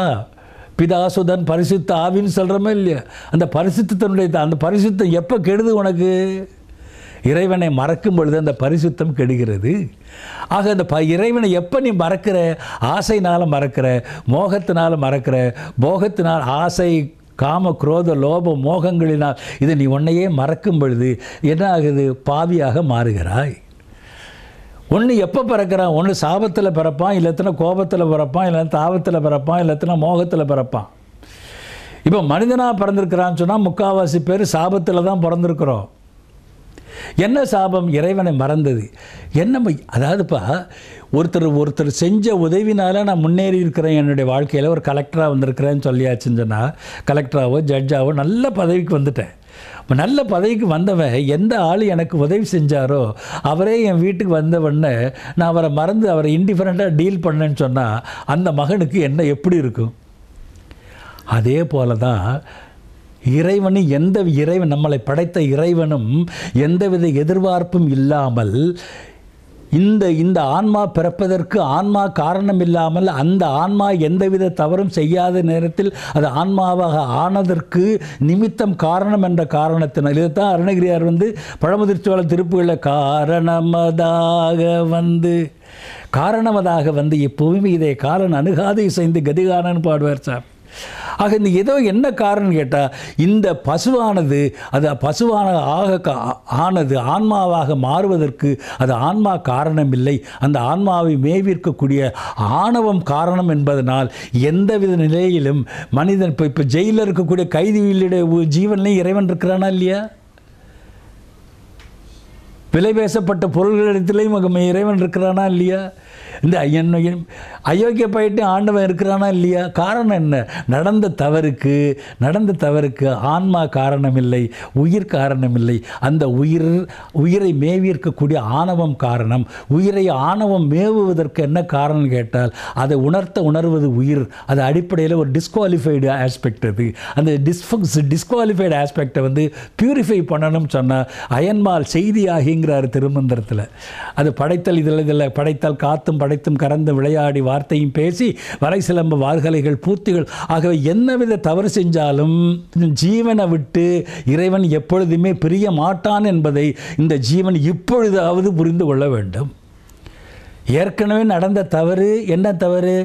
பிதாசுதன் பரிசுத்த ஆவின்னு சொல்கிறோமே இல்லையா அந்த பரிசுத்தனுடைய அந்த பரிசுத்தம் எப்போ கெடுது உனக்கு இறைவனை மறக்கும் பொழுது அந்த பரிசுத்தம் கெடுகிறது ஆக அந்த ப இறைவனை எப்போ நீ மறக்கிற ஆசைனால் மறக்கிற மோகத்தினால் மறக்கிற மோகத்தினால் ஆசை காம குரோத லோப மோகங்களினால் இதை நீ உன்னையே மறக்கும் பொழுது என்ன ஆகுது பாவியாக மாறுகிறாய் ஒன்று எப்போ பிறக்கிறான் ஒன்று சாபத்தில் பிறப்பான் இல்லைத்தினா கோபத்தில் பிறப்பான் இல்லை தாபத்தில் பிறப்பான் இல்லைத்தினா மோகத்தில் பிறப்பான் இப்போ மனிதனாக பிறந்திருக்கிறான்னு சொன்னால் முக்கால்வாசி பேர் சாபத்தில் தான் பிறந்திருக்கிறோம் என்ன சாபம் இறைவனை மறந்தது என்ன அதாவதுப்பா ஒருத்தர் ஒருத்தர் செஞ்ச உதவினால நான் முன்னேறி இருக்கிறேன் என்னுடைய வாழ்க்கையில் ஒரு கலெக்டராக வந்திருக்கிறேன்னு சொல்லியாச்சுன்னு சொன்னால் கலெக்டராகவோ ஜட்ஜாவோ நல்ல பதவிக்கு வந்துட்டேன் நல்ல பதவிக்கு வந்தவன் எந்த ஆள் எனக்கு உதவி செஞ்சாரோ அவரே என் வீட்டுக்கு வந்தவொடனே நான் அவரை மறந்து அவரை இன்டிஃபரெண்ட்டாக டீல் பண்ணேன்னு சொன்னால் அந்த மகனுக்கு என்ன எப்படி இருக்கும் அதே போல தான் இறைவனு எந்த இறைவன் நம்மளை படைத்த இறைவனும் எந்தவித எதிர்பார்ப்பும் இல்லாமல் இந்த இந்த ஆன்மா பிறப்பதற்கு ஆன்மா காரணம் இல்லாமல் அந்த ஆன்மா எந்தவித தவறும் செய்யாத நேரத்தில் அது ஆன்மாவாக ஆனதற்கு நிமித்தம் காரணம் என்ற காரணத்தினால் தான் அருணகிரியார் வந்து பழமுதிர்ச்சோழ திருப்புகளை காரணமதாக வந்து காரணமதாக வந்து இப்போவுமே இதை காலன் அணுகாது இசைந்து கதிகாரன் பாடுவார் சார் ஆக இந்த ஏதோ என்ன காரணம் கேட்டால் இந்த பசுவானது அது பசுவான ஆக ஆனது ஆன்மாவாக மாறுவதற்கு அது ஆன்மா காரணமில்லை அந்த ஆன்மாவை மேவிற்கக்கூடிய ஆணவம் காரணம் என்பதனால் எந்தவித நிலையிலும் மனிதன் இப்போ இப்போ ஜெயிலில் இருக்கக்கூடிய கைதிகளுடைய ஜீவன்லேயும் இறைவன் இருக்கிறானா இல்லையா விலை பேசப்பட்ட பொருள்களிடத்திலையும் இறைவன் இருக்கிறானா இல்லையா இந்த ஐயன் அயோக்கிய போயிட்டு ஆண்டவன் இருக்கிறானா இல்லையா காரணம் என்ன நடந்த தவறுக்கு நடந்த தவறுக்கு ஆன்மா காரணமில்லை உயிர் காரணமில்லை அந்த உயிர் உயிரை மேவி இருக்கக்கூடிய ஆணவம் காரணம் உயிரை ஆணவம் மேவுவதற்கு என்ன காரணம் கேட்டால் அதை உணர்த்த உணர்வது உயிர் அது அடிப்படையில் ஒரு டிஸ்குவாலிஃபைடு ஆஸ்பெக்ட் அது அந்த டிஸ்ஃபக்ஸ் டிஸ்குவாலிஃபைடு ஆஸ்பெக்டை வந்து பியூரிஃபை பண்ணணும்னு சொன்னால் அயன்மால் செய்தியாகிங்கிறார் திருமந்திரத்தில் அது படைத்தல் இதில் இதில் படைத்தால் காத்தும் படை அனைத்தும் கறந்து விளையாடி வார்த்தையும் பேசி வலை சிலம்ப வார்கலைகள் பூர்த்திகள் ஆகவே என்னவித தவறு செஞ்சாலும் ஜீவனை விட்டு இறைவன் எப்பொழுதுமே பிரிய மாட்டான் என்பதை இந்த ஜீவன் இப்பொழுதாவது புரிந்து கொள்ள வேண்டும் ஏற்கனவே நடந்த தவறு என்ன தவறு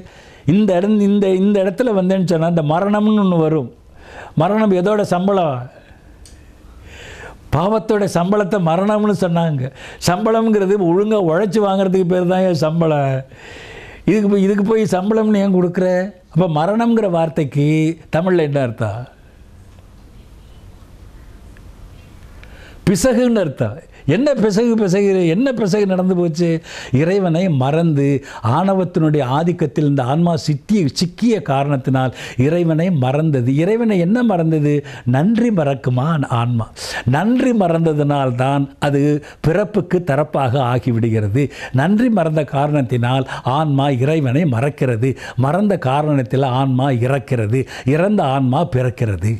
இந்த இடம் இந்த இந்த இடத்துல வந்தேன்னு சொன்னால் இந்த மரணம்னு ஒன்று வரும் மரணம் எதோட சம்பளம் பாவத்தோட சம்பளத்தை மரணம்னு சொன்னாங்க சம்பளம்ங்கிறது ஒழுங்காக உழைச்சி வாங்குறதுக்கு பேர் தான் என் சம்பளம் இதுக்கு போய் இதுக்கு போய் சம்பளம்னு ஏன் கொடுக்குற அப்போ மரணம்ங்கிற வார்த்தைக்கு தமிழில் என்ன அர்த்தம் பிசகுன்னு அர்த்தம் என்ன பிசகு பிசகு என்ன பிசகு நடந்து போச்சு இறைவனை மறந்து ஆணவத்தினுடைய ஆதிக்கத்தில் இந்த ஆன்மா சித்திய சிக்கிய காரணத்தினால் இறைவனை மறந்தது இறைவனை என்ன மறந்தது நன்றி மறக்குமா ஆன்மா நன்றி மறந்ததினால் தான் அது பிறப்புக்கு தரப்பாக ஆகிவிடுகிறது நன்றி மறந்த காரணத்தினால் ஆன்மா இறைவனை மறக்கிறது மறந்த காரணத்தில் ஆன்மா இறக்கிறது இறந்த ஆன்மா பிறக்கிறது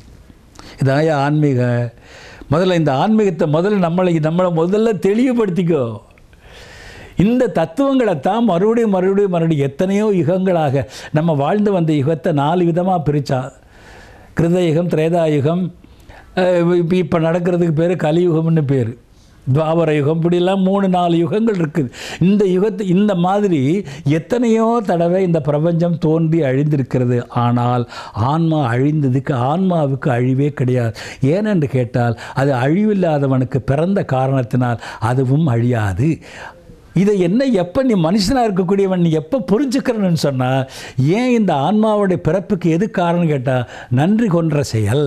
இதாய ஆன்மீக முதல்ல இந்த ஆன்மீகத்தை முதல்ல நம்மளை நம்மளை முதல்ல தெளிவுபடுத்திக்கோ இந்த தத்துவங்களை தான் மறுபடியும் மறுபடியும் மறுபடியும் எத்தனையோ யுகங்களாக நம்ம வாழ்ந்து வந்த யுகத்தை நாலு விதமாக பிரித்தா கிருதயுகம் திரேதாயுகம் இப்போ நடக்கிறதுக்கு பேர் கலியுகம்னு பேர் துவாபர யுகம் இப்படிலாம் மூணு நாலு யுகங்கள் இருக்குது இந்த யுகத்து இந்த மாதிரி எத்தனையோ தடவை இந்த பிரபஞ்சம் தோன்றி அழிந்திருக்கிறது ஆனால் ஆன்மா அழிந்ததுக்கு ஆன்மாவுக்கு அழிவே கிடையாது ஏனென்று கேட்டால் அது அழிவில்லாதவனுக்கு பிறந்த காரணத்தினால் அதுவும் அழியாது இதை என்ன எப்போ நீ மனுஷனாக இருக்கக்கூடியவன் நீ எப்போ புரிஞ்சுக்கிறன்னு சொன்னால் ஏன் இந்த ஆன்மாவுடைய பிறப்புக்கு எது காரணம் கேட்டால் நன்றி கொன்ற செயல்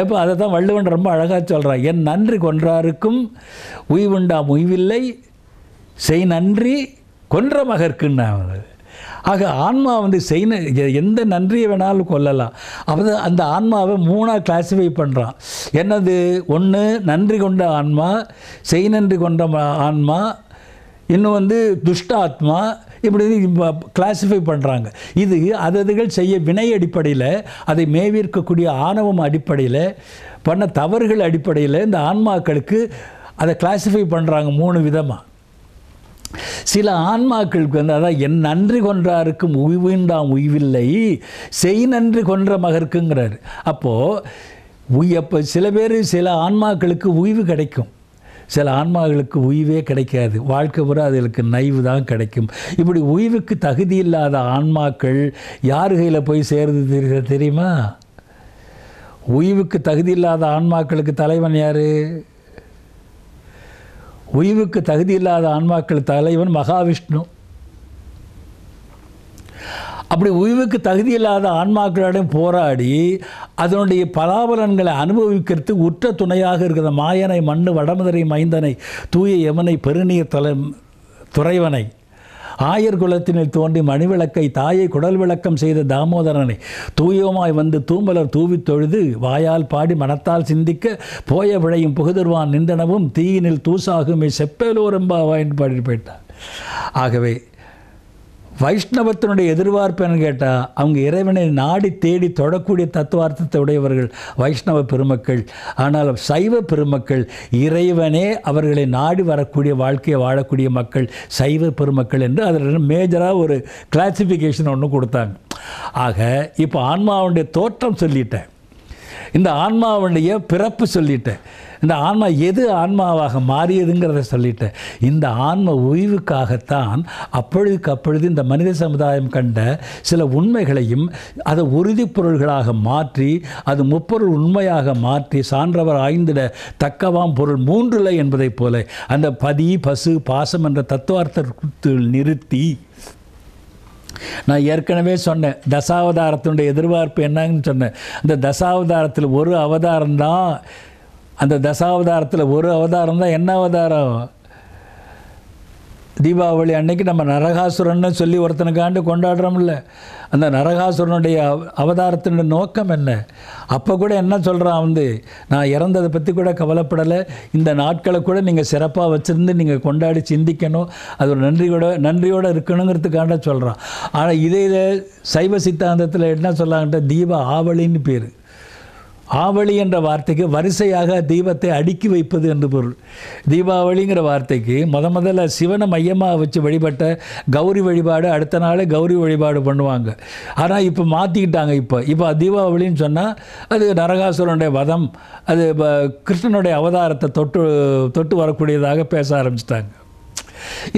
எப்போ அதை தான் வள்ளுவன் ரொம்ப அழகாக சொல்கிறான் என் நன்றி கொன்றாருக்கும் உய்வுண்டாம் உய்வில்லை செய் நன்றி கொன்ற மகர்க்குன்னு ஆக ஆன்மா வந்து செய் எந்த நன்றியை வேணாலும் கொல்லலாம் அப்போ அந்த ஆன்மாவை மூணாக கிளாஸிஃபை பண்ணுறான் என்னது ஒன்று நன்றி கொண்ட ஆன்மா செய் நன்றி கொண்ட ஆன்மா இன்னும் வந்து துஷ்ட ஆத்மா இப்படி கிளாஸிஃபை பண்ணுறாங்க இது அததுகள் செய்ய வினை அடிப்படையில் அதை மேவிற்கக்கூடிய ஆணவம் அடிப்படையில் பண்ண தவறுகள் அடிப்படையில் இந்த ஆன்மாக்களுக்கு அதை கிளாஸிஃபை பண்ணுறாங்க மூணு விதமாக சில ஆன்மாக்களுக்கு வந்து அதான் என் நன்றி கொன்றாருக்கும் உய்வுண்டாம் உய்வில்லை செய் நன்றி கொன்ற மகருக்குங்கிறார் அப்போது உய் அப்போ சில பேர் சில ஆன்மாக்களுக்கு உய்வு கிடைக்கும் சில ஆன்மாக்களுக்கு உய்வே கிடைக்காது வாழ்க்கை பூரா அதுகளுக்கு நைவு தான் கிடைக்கும் இப்படி உய்வுக்கு தகுதி இல்லாத ஆன்மாக்கள் யார் கையில் போய் சேருது தெரியுமா உய்வுக்கு தகுதி இல்லாத ஆன்மாக்களுக்கு தலைவன் யார் உய்வுக்கு தகுதி இல்லாத ஆன்மாக்கள் தலைவன் மகாவிஷ்ணு அப்படி உய்வுக்கு தகுதி இல்லாத ஆன்மாக்களிடம் போராடி அதனுடைய பலாபலன்களை அனுபவிக்கிறது உற்ற துணையாக இருக்கிற மாயனை மண்ணு வடமுதரை மைந்தனை தூய யமனை பெருநீர் தலை துறைவனை ஆயர் குலத்தினில் தோன்றி மணிவிளக்கை தாயை குடல் விளக்கம் செய்த தாமோதரனை தூயோமாய் வந்து தூம்பலர் தூவி தொழுது வாயால் பாடி மனத்தால் சிந்திக்க போய விழையும் புகுதிர்வான் நின்றனவும் தீயினில் தூசாகுமே செப்பேலோரம்பாவாயின் பாடி போயிட்டார் ஆகவே வைஷ்ணவத்தினுடைய எதிர்பார்ப்பு என்ன கேட்டால் அவங்க இறைவனை நாடி தேடி தொடக்கூடிய தத்துவார்த்தத்தை உடையவர்கள் வைஷ்ணவ பெருமக்கள் ஆனால் சைவ பெருமக்கள் இறைவனே அவர்களை நாடி வரக்கூடிய வாழ்க்கையை வாழக்கூடிய மக்கள் சைவ பெருமக்கள் என்று அதில் மேஜராக ஒரு கிளாசிஃபிகேஷன் ஒன்று கொடுத்தாங்க ஆக இப்போ ஆன்மாவுடைய தோற்றம் சொல்லிட்டேன் இந்த ஆன்மாவுடைய பிறப்பு சொல்லிட்டேன் இந்த ஆன்மா எது ஆன்மாவாக மாறியதுங்கிறத சொல்லிட்டேன் இந்த ஆன்ம உய்வுக்காகத்தான் அப்பொழுதுக்கு அப்பொழுது இந்த மனித சமுதாயம் கண்ட சில உண்மைகளையும் அதை உறுதி பொருள்களாக மாற்றி அது முப்பொருள் உண்மையாக மாற்றி சான்றவர் ஆய்ந்திட தக்கவாம் பொருள் மூன்றுல என்பதைப் போல அந்த பதி பசு பாசம் என்ற தத்துவார்த்தத்தில் நிறுத்தி நான் ஏற்கனவே சொன்னேன் தசாவதாரத்தினுடைய எதிர்பார்ப்பு என்னங்கன்னு சொன்னேன் இந்த தசாவதாரத்தில் ஒரு அவதாரம் தான் அந்த தசாவதாரத்தில் ஒரு அவதாரம் தான் என்ன அவதாரம் தீபாவளி அன்னைக்கு நம்ம நரகாசுரன் சொல்லி ஒருத்தனுக்காண்டு கொண்டாடுறோம்ல அந்த நரகாசுரனுடைய அவதாரத்தினுடைய நோக்கம் என்ன அப்போ கூட என்ன சொல்கிறான் வந்து நான் இறந்ததை பற்றி கூட கவலைப்படலை இந்த நாட்களை கூட நீங்கள் சிறப்பாக வச்சுருந்து நீங்கள் கொண்டாடி சிந்திக்கணும் அது ஒரு நன்றியோட நன்றியோடு இருக்கணுங்கிறதுக்காண்ட சொல்கிறான் ஆனால் இதே சைவ சித்தாந்தத்தில் என்ன சொல்லாங்கட்ட தீப ஆவளின்னு பேர் ஆவளி என்ற வார்த்தைக்கு வரிசையாக தீபத்தை அடுக்கி வைப்பது என்று பொருள் தீபாவளிங்கிற வார்த்தைக்கு முத முதல்ல சிவனை மையமாக வச்சு வழிபட்ட கௌரி வழிபாடு அடுத்த நாளே கௌரி வழிபாடு பண்ணுவாங்க ஆனால் இப்போ மாற்றிக்கிட்டாங்க இப்போ இப்போ தீபாவளின்னு சொன்னால் அது நரகாசுரனுடைய வதம் அது கிருஷ்ணனுடைய அவதாரத்தை தொட்டு தொட்டு வரக்கூடியதாக பேச ஆரம்பிச்சிட்டாங்க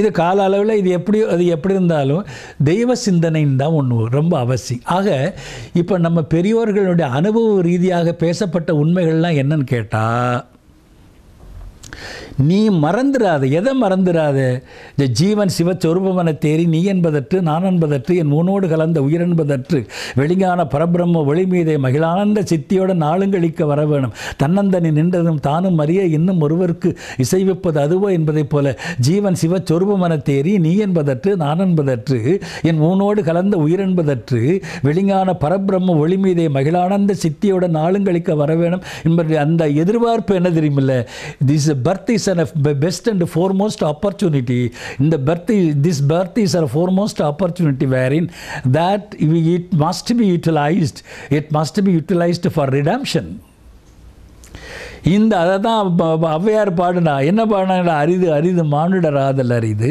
இது கால அளவில் இது எப்படி அது எப்படி இருந்தாலும் தெய்வ சிந்தனைன்னு தான் ஒன்று ரொம்ப அவசியம் ஆக இப்போ நம்ம பெரியோர்களுடைய அனுபவ ரீதியாக பேசப்பட்ட உண்மைகள்லாம் என்னன்னு கேட்டால் நீ மறந்துடாத எதை மறந்துடாத இந்த ஜீவன் சொருபமன தேறி நீ என்பதற்று நான் என்பதற்று என் உனோடு கலந்த உயிர் என்பதற்று வெளிஞான பரபிரம்ம மீதே மகிழானந்த சித்தியோட நாளுங்களிக்க வர வேணும் தன்னந்தனி நின்றதும் தானும் அறிய இன்னும் ஒருவருக்கு இசைவிப்பது அதுவோ என்பதைப் போல ஜீவன் சொருபமன தேறி நீ என்பதற்று நான் என்பதற்று என் உனோடு கலந்த உயிர் என்பதற்று வெளிஞான பரபிரம்ம மீதே மகிழானந்த சித்தியோட நாளுங்களிக்க வர வேணும் என்பது அந்த எதிர்பார்ப்பு என்ன தெரியுமில்ல this birth is is an best and foremost opportunity இந்த birth this birth is a foremost opportunity wherein that it must be utilized it must be utilized for redemption இந்த அதை தான் ஔவையார் பாடுனா என்ன பாடினா அரிது அரிது மானுடர் ஆதல் அரிது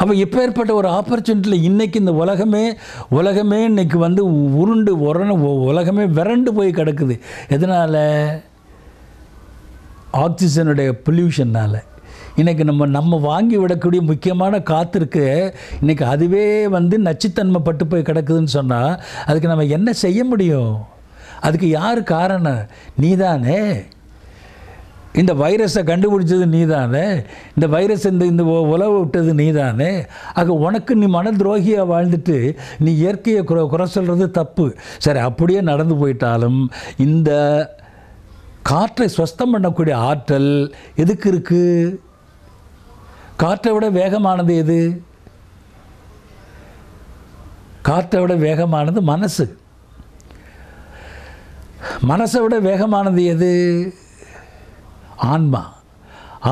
அப்போ எப்பேற்பட்ட ஒரு ஆப்பர்ச்சுனிட்டியில் இன்றைக்கி இந்த உலகமே உலகமே இன்றைக்கி வந்து உருண்டு உரண உலகமே விரண்டு போய் கிடக்குது எதனால் ஆக்சிஜனுடைய பொல்யூஷன்னால் இன்றைக்கி நம்ம நம்ம வாங்கி விடக்கூடிய முக்கியமான காற்றுக்கு இன்றைக்கி அதுவே வந்து நச்சுத்தன்மை பட்டு போய் கிடக்குதுன்னு சொன்னால் அதுக்கு நம்ம என்ன செய்ய முடியும் அதுக்கு யார் காரணம் நீ தானே இந்த வைரஸை கண்டுபிடிச்சது நீ தானே இந்த வைரஸ் இந்த இந்த உலவு விட்டது நீ தானே ஆக உனக்கு நீ மன துரோகியாக வாழ்ந்துட்டு நீ இயற்கையை குறை குறை சொல்கிறது தப்பு சரி அப்படியே நடந்து போயிட்டாலும் இந்த காற்றை ஸ்வஸ்தம் பண்ணக்கூடிய ஆற்றல் எதுக்கு இருக்குது காற்றை விட வேகமானது எது காற்றை விட வேகமானது மனசு மனசை விட வேகமானது எது ஆன்மா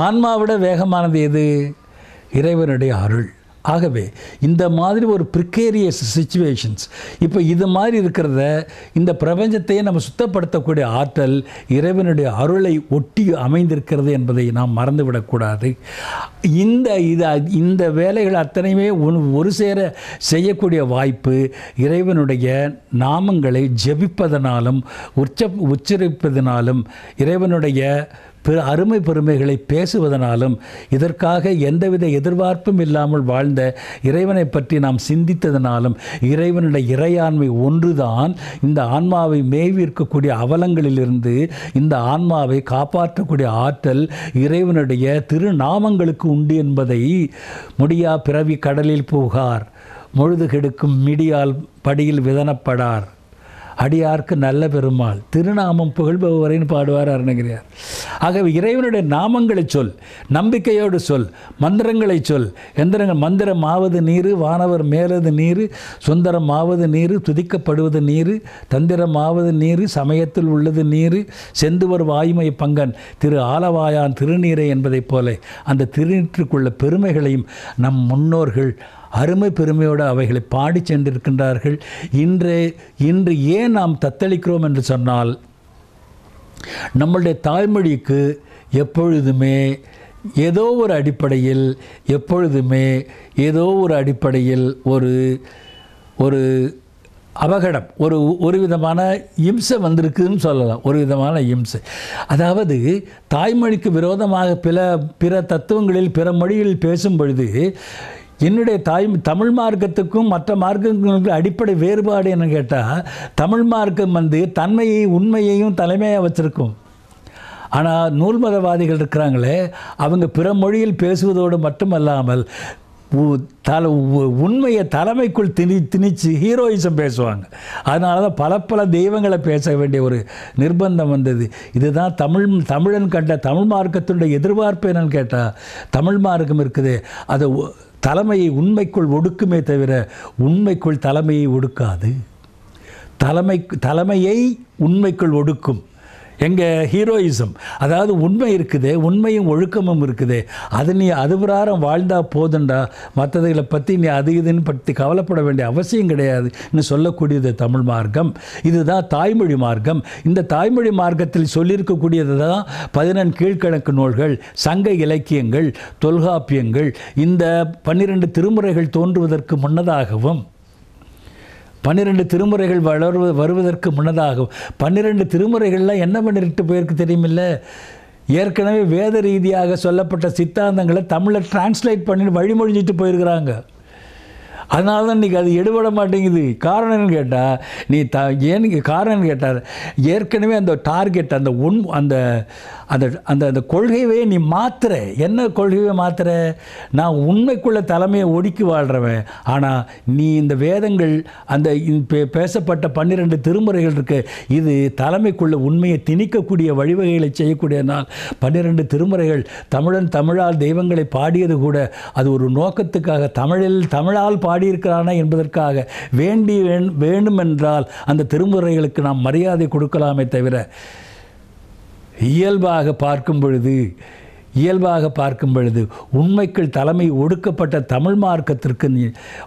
ஆன்மாவிட வேகமானது எது இறைவனுடைய அருள் ஆகவே இந்த மாதிரி ஒரு ப்ரிக்கேரியஸ் சுச்சுவேஷன்ஸ் இப்போ இது மாதிரி இருக்கிறத இந்த பிரபஞ்சத்தையே நம்ம சுத்தப்படுத்தக்கூடிய ஆற்றல் இறைவனுடைய அருளை ஒட்டி அமைந்திருக்கிறது என்பதை நாம் மறந்துவிடக்கூடாது இந்த இது இந்த வேலைகள் அத்தனையுமே ஒன் ஒரு சேர செய்யக்கூடிய வாய்ப்பு இறைவனுடைய நாமங்களை ஜெபிப்பதனாலும் உச்ச உச்சரிப்பதனாலும் இறைவனுடைய பிற அருமை பெருமைகளை பேசுவதனாலும் இதற்காக எந்தவித எதிர்பார்ப்பும் இல்லாமல் வாழ்ந்த இறைவனை பற்றி நாம் சிந்தித்ததனாலும் இறைவனுடைய இறையாண்மை ஒன்றுதான் இந்த ஆன்மாவை மேவி அவலங்களிலிருந்து இந்த ஆன்மாவை காப்பாற்றக்கூடிய ஆற்றல் இறைவனுடைய திருநாமங்களுக்கு உண்டு என்பதை முடியா பிறவி கடலில் போகார் முழுது கெடுக்கும் மிடியால் படியில் விதனப்படார் அடியார்க்கு நல்ல பெருமாள் திருநாமம் புகழ்பவரைன்னு பாடுவார் அருணகிரியார் ஆகவே இறைவனுடைய நாமங்களை சொல் நம்பிக்கையோடு சொல் மந்திரங்களை சொல் எந்திரங்கள் மந்திரம் ஆவது நீர் வானவர் மேலது நீர் சுந்தரம் ஆவது நீர் துதிக்கப்படுவது நீர் தந்திரம் ஆவது நீர் சமயத்தில் உள்ளது நீர் செந்துவர் வாய்மை பங்கன் திரு ஆலவாயான் திருநீரை என்பதைப் போல அந்த திருநீற்றுக்குள்ள பெருமைகளையும் நம் முன்னோர்கள் அருமை பெருமையோடு அவைகளை பாடி சென்றிருக்கின்றார்கள் இன்று இன்று ஏன் நாம் தத்தளிக்கிறோம் என்று சொன்னால் நம்மளுடைய தாய்மொழிக்கு எப்பொழுதுமே ஏதோ ஒரு அடிப்படையில் எப்பொழுதுமே ஏதோ ஒரு அடிப்படையில் ஒரு ஒரு அபகடம் ஒரு ஒரு விதமான இம்சை வந்திருக்குன்னு சொல்லலாம் ஒரு விதமான இம்சை அதாவது தாய்மொழிக்கு விரோதமாக பிற பிற தத்துவங்களில் பிற மொழிகளில் பேசும் பொழுது என்னுடைய தாய் தமிழ் மார்க்கத்துக்கும் மற்ற மார்க்கங்களுக்கு அடிப்படை வேறுபாடு என்ன கேட்டால் தமிழ் மார்க்கம் வந்து தன்மையை உண்மையையும் தலைமையாக வச்சுருக்கும் ஆனால் நூல்மதவாதிகள் இருக்கிறாங்களே அவங்க பிற மொழியில் பேசுவதோடு மட்டுமல்லாமல் தலை உண்மையை தலைமைக்குள் திணி திணிச்சு ஹீரோயிசம் பேசுவாங்க அதனால தான் பல பல தெய்வங்களை பேச வேண்டிய ஒரு நிர்பந்தம் வந்தது இதுதான் தமிழ் தமிழன் கண்ட தமிழ் மார்க்கத்தினுடைய எதிர்பார்ப்பு என்னன்னு கேட்டால் தமிழ் மார்க்கம் இருக்குது அதை தலைமையை உண்மைக்குள் ஒடுக்குமே தவிர உண்மைக்குள் தலைமையை ஒடுக்காது தலைமை தலைமையை உண்மைக்குள் ஒடுக்கும் எங்கள் ஹீரோயிசம் அதாவது உண்மை இருக்குது உண்மையும் ஒழுக்கமும் இருக்குது அது நீ அது பிராரம் வாழ்ந்தா போதுண்டா மற்றதைகளை பற்றி நீ அது இதுன்னு பற்றி கவலைப்பட வேண்டிய அவசியம் கிடையாதுன்னு சொல்லக்கூடியது தமிழ் மார்க்கம் இதுதான் தாய்மொழி மார்க்கம் இந்த தாய்மொழி மார்க்கத்தில் சொல்லியிருக்கக்கூடியது தான் பதினெண் கீழ்கணக்கு நூல்கள் சங்க இலக்கியங்கள் தொல்காப்பியங்கள் இந்த பன்னிரெண்டு திருமுறைகள் தோன்றுவதற்கு முன்னதாகவும் பன்னிரெண்டு திருமுறைகள் வளர் வருவதற்கு முன்னதாகும் பன்னிரெண்டு திருமுறைகள்லாம் என்ன பண்ணிட்டு போயிருக்கு தெரியுமில்ல ஏற்கனவே வேத ரீதியாக சொல்லப்பட்ட சித்தாந்தங்களை தமிழை டிரான்ஸ்லேட் பண்ணி வழிமொழிஞ்சிட்டு போயிருக்கிறாங்க அதனால தான் இன்றைக்கி அது எடுபட மாட்டேங்குது காரணம்னு கேட்டால் நீ த ஏன்னு காரணம்னு கேட்டார் ஏற்கனவே அந்த டார்கெட் அந்த உண் அந்த அந்த அந்த அந்த கொள்கையவே நீ மாத்துற என்ன கொள்கையை மாத்துற நான் உண்மைக்குள்ள தலைமையை ஒடுக்கி வாழ்கிறவன் ஆனால் நீ இந்த வேதங்கள் அந்த பேசப்பட்ட பன்னிரெண்டு திருமுறைகள் இருக்கு இது தலைமைக்குள்ள உண்மையை திணிக்கக்கூடிய வழிவகைகளை செய்யக்கூடிய நாள் பன்னிரெண்டு திருமுறைகள் தமிழன் தமிழால் தெய்வங்களை பாடியது கூட அது ஒரு நோக்கத்துக்காக தமிழில் தமிழால் பாடியிருக்கிறானா என்பதற்காக வேண்டி வேண்டுமென்றால் அந்த திருமுறைகளுக்கு நாம் மரியாதை கொடுக்கலாமே தவிர இயல்பாக பார்க்கும் பொழுது இயல்பாக பார்க்கும் பொழுது உண்மைக்குள் தலைமை ஒடுக்கப்பட்ட தமிழ் மார்க்கத்திற்கு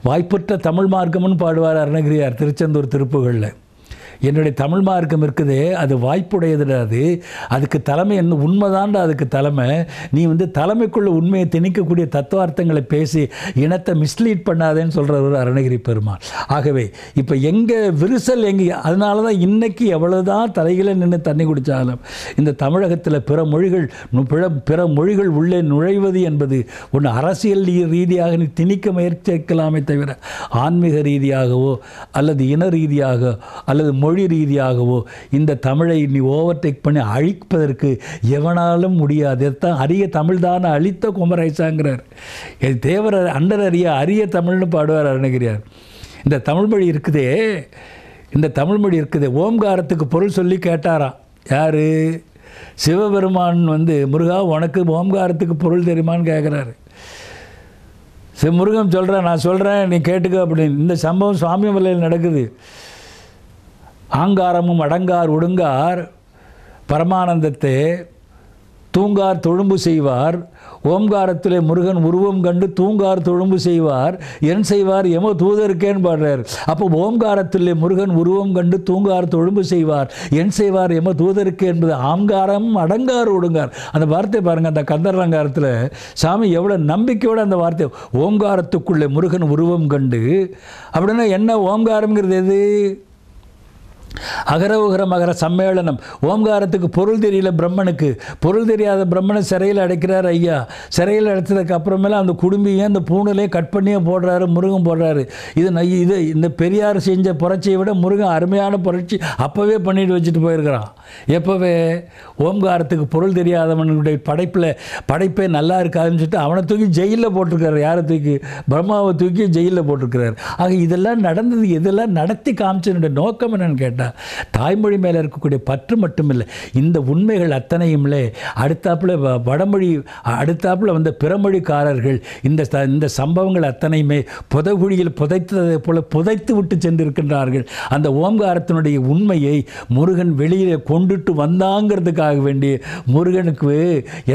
வாய்ப்புற்ற தமிழ் மார்க்கம்னு பாடுவார் அருணகிரியார் திருச்செந்தூர் திருப்புகளில் என்னுடைய தமிழ் மார்க்கம் இருக்குது அது வாய்ப்புடையதுடா அது அதுக்கு தலைமை என்ன உண்மைதான்டா அதுக்கு தலைமை நீ வந்து தலைமைக்குள்ள உண்மையை திணிக்கக்கூடிய தத்துவார்த்தங்களை பேசி இனத்தை மிஸ்லீட் பண்ணாதேன்னு சொல்கிற ஒரு அருணகிரி பெருமாள் ஆகவே இப்போ எங்கே விரிசல் எங்கே அதனால தான் இன்றைக்கி எவ்வளோ தான் தலைகளை நின்று தண்ணி குடித்தாலும் இந்த தமிழகத்தில் பிற மொழிகள் பிற பிற மொழிகள் உள்ளே நுழைவது என்பது ஒன்று அரசியல் ரீதியாக நீ திணிக்க முயற்சிக்கலாமே தவிர ஆன்மீக ரீதியாகவோ அல்லது இன ரீதியாக அல்லது மொழி மொழி ரீதியாகவோ இந்த தமிழை நீ ஓவர்டேக் பண்ணி அழிப்பதற்கு எவனாலும் முடியாது தான் அரிய தமிழ்தான அழித்த குமரேசாங்கிறார் தேவர அண்டர் அறிய அரிய தமிழ்னு பாடுவார் அருணகிரியார் இந்த தமிழ் மொழி இருக்குதே இந்த தமிழ் மொழி இருக்குது ஓம்காரத்துக்கு பொருள் சொல்லி கேட்டாராம் யார் சிவபெருமான் வந்து முருகா உனக்கு ஓம்காரத்துக்கு பொருள் தெரியுமான்னு கேட்குறாரு சிவ முருகன் சொல்கிறேன் நான் சொல்கிறேன் நீ கேட்டுக்க அப்படின்னு இந்த சம்பவம் சுவாமி மலையில் நடக்குது ஆங்காரமும் அடங்கார் ஒடுங்கார் பரமானந்தத்தை தூங்கார் தொழும்பு செய்வார் ஓம்காரத்திலே முருகன் உருவம் கண்டு தூங்கார் தொழும்பு செய்வார் என் செய்வார் எமோ தூதருக்கேன்னு பாடுறார் அப்போ ஓம்காரத்திலே முருகன் உருவம் கண்டு தூங்கார் தொழும்பு செய்வார் என் செய்வார் எமோ தூதருக்கு என்பது ஆங்காரம் அடங்கார் ஒடுங்கார் அந்த வார்த்தை பாருங்கள் அந்த கந்தரலங்காரத்தில் சாமி எவ்வளோ நம்பிக்கையோடு அந்த வார்த்தை ஓம்காரத்துக்குள்ளே முருகன் உருவம் கண்டு அப்படின்னா என்ன ஓம்காரங்கிறது எது அகரவுகர மகர சம்மேளனம் ஓம்காரத்துக்கு பொருள் தெரியல பிரம்மனுக்கு பொருள் தெரியாத பிரம்மனை சிறையில் அடைக்கிறார் ஐயா சிறையில் அடைத்ததுக்கு அப்புறமேலாம் அந்த குடும்பியை அந்த பூணிலே கட் பண்ணியே போடுறாரு முருகன் போடுறாரு இது இது இந்த பெரியார் செஞ்ச புரட்சியை விட முருகன் அருமையான புரட்சி அப்போவே பண்ணிட்டு வச்சுட்டு போயிருக்கிறான் எப்போவே ஓம்காரத்துக்கு பொருள் தெரியாதவனுடைய படைப்பில் படைப்பே நல்லா இருக்காதுன்னு சொல்லிட்டு அவனை தூக்கி ஜெயிலில் போட்டிருக்காரு யாரை தூக்கி பிரம்மாவை தூக்கி ஜெயிலில் போட்டிருக்கிறார் ஆக இதெல்லாம் நடந்தது இதெல்லாம் நடத்தி காமிச்சனுடைய நோக்கம் என்னன்னு கேட்டால் தாய்மொழி மேலே இருக்கக்கூடிய பற்று மட்டும் இல்லை இந்த உண்மைகள் அத்தனையும்லே அடுத்தாப்புல வடமொழி அடுத்தாப்புல வந்த பிறமொழிக்காரர்கள் இந்த இந்த சம்பவங்கள் அத்தனையுமே புதகுழியில் புதைத்ததை போல புதைத்து விட்டு சென்றிருக்கின்றார்கள் அந்த ஓம்காரத்தினுடைய உண்மையை முருகன் வெளியிலே கொண்டுட்டு வந்தாங்கிறதுக்காக வேண்டி முருகனுக்கு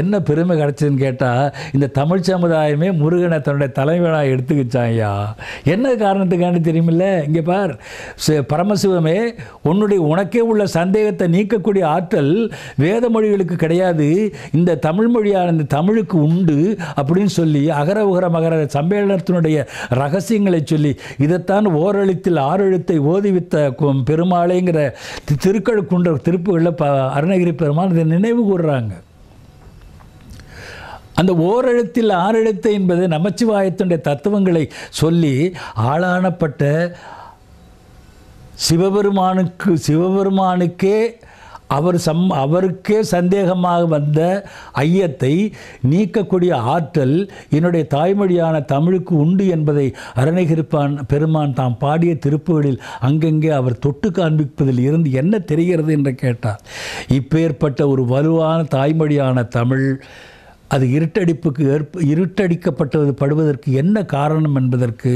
என்ன பெருமை கிடைச்சதுன்னு கேட்டால் இந்த தமிழ் சமுதாயமே முருகனை தன்னுடைய தலைவனாக எடுத்துக்கிச்சான் ஐயா என்ன காரணத்துக்காண்டி தெரியுமில்ல இங்கே பார் பரமசிவமே உன்னுடைய உனக்கே உள்ள சந்தேகத்தை நீக்கக்கூடிய ஆற்றல் வேத மொழிகளுக்கு கிடையாது இந்த தமிழ் இந்த தமிழுக்கு உண்டு அப்படின்னு சொல்லி அகர உகர மகர சம்மேளனத்தினுடைய ரகசியங்களை சொல்லி இதைத்தான் ஓரெழுத்தில் ஆறெழுத்தை ஓதிவித்த பெருமாளைங்கிற திருக்கழுக்குன்ற திருப்புகளில் ப அருணகிரி பெருமாள் இதை நினைவு கூறுறாங்க அந்த ஓரெழுத்தில் ஆறெழுத்து என்பது நமச்சிவாயத்தினுடைய தத்துவங்களை சொல்லி ஆளானப்பட்ட சிவபெருமானுக்கு சிவபெருமானுக்கே அவர் சம் அவருக்கே சந்தேகமாக வந்த ஐயத்தை நீக்கக்கூடிய ஆற்றல் என்னுடைய தாய்மொழியான தமிழுக்கு உண்டு என்பதை அருணகிருப்பான் பெருமான் தாம் பாடிய திருப்புகளில் அங்கங்கே அவர் தொட்டு காண்பிப்பதில் இருந்து என்ன தெரிகிறது என்று கேட்டார் இப்பேற்பட்ட ஒரு வலுவான தாய்மொழியான தமிழ் அது இருட்டடிப்புக்கு ஏற்ப இருட்டடிக்கப்பட்டது படுவதற்கு என்ன காரணம் என்பதற்கு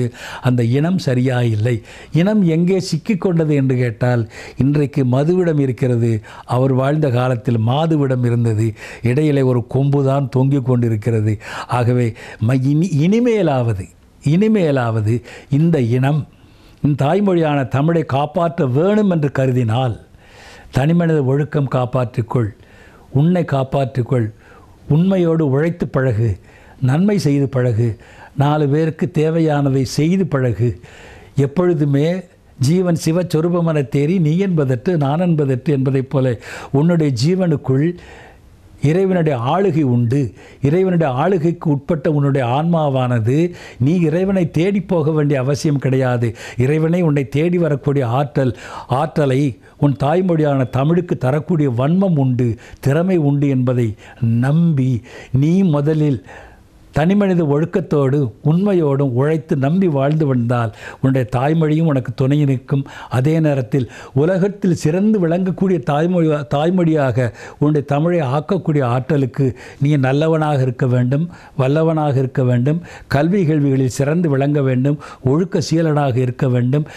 அந்த இனம் சரியாக இல்லை இனம் எங்கே சிக்கிக்கொண்டது என்று கேட்டால் இன்றைக்கு மதுவிடம் இருக்கிறது அவர் வாழ்ந்த காலத்தில் மாதுவிடம் இருந்தது இடையிலே ஒரு கொம்பு தான் தொங்கிக் கொண்டிருக்கிறது ஆகவே ம இனி இனிமேலாவது இனிமேலாவது இந்த இனம் தாய்மொழியான தமிழை காப்பாற்ற வேணும் என்று கருதினால் தனிமனித ஒழுக்கம் காப்பாற்றிக்கொள் உன்னை காப்பாற்றிக்கொள் உண்மையோடு உழைத்து பழகு நன்மை செய்து பழகு நாலு பேருக்கு தேவையானதை செய்து பழகு எப்பொழுதுமே ஜீவன் சிவச்சொரூபமென தேறி நீ என்பதற்று நான் என்பதற்று என்பதைப் போல உன்னுடைய ஜீவனுக்குள் இறைவனுடைய ஆளுகை உண்டு இறைவனுடைய ஆளுகைக்கு உட்பட்ட உன்னுடைய ஆன்மாவானது நீ இறைவனை தேடி போக வேண்டிய அவசியம் கிடையாது இறைவனை உன்னை தேடி வரக்கூடிய ஆற்றல் ஆற்றலை உன் தாய்மொழியான தமிழுக்கு தரக்கூடிய வன்மம் உண்டு திறமை உண்டு என்பதை நம்பி நீ முதலில் தனிமனித ஒழுக்கத்தோடு உண்மையோடும் உழைத்து நம்பி வாழ்ந்து வந்தால் உன்னுடைய தாய்மொழியும் உனக்கு துணை நிற்கும் அதே நேரத்தில் உலகத்தில் சிறந்து விளங்கக்கூடிய தாய்மொழி தாய்மொழியாக உன்னுடைய தமிழை ஆக்கக்கூடிய ஆற்றலுக்கு நீ நல்லவனாக இருக்க வேண்டும் வல்லவனாக இருக்க வேண்டும் கல்வி கேள்விகளில் சிறந்து விளங்க வேண்டும் ஒழுக்க சீலனாக இருக்க வேண்டும்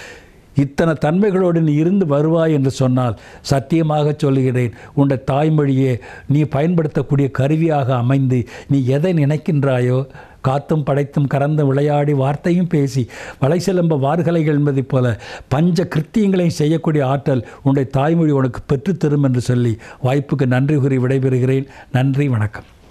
இத்தனை தன்மைகளோடு நீ இருந்து வருவாய் என்று சொன்னால் சத்தியமாக சொல்லுகிறேன் உன்னை தாய்மொழியே நீ பயன்படுத்தக்கூடிய கருவியாக அமைந்து நீ எதை நினைக்கின்றாயோ காத்தும் படைத்தும் கறந்து விளையாடி வார்த்தையும் பேசி வலை சிலம்ப வார்கலைகள் என்பதைப் போல பஞ்ச கிருத்தியங்களையும் செய்யக்கூடிய ஆற்றல் உன்னுடைய தாய்மொழி உனக்கு பெற்றுத்தரும் என்று சொல்லி வாய்ப்புக்கு நன்றி கூறி விடைபெறுகிறேன் நன்றி வணக்கம்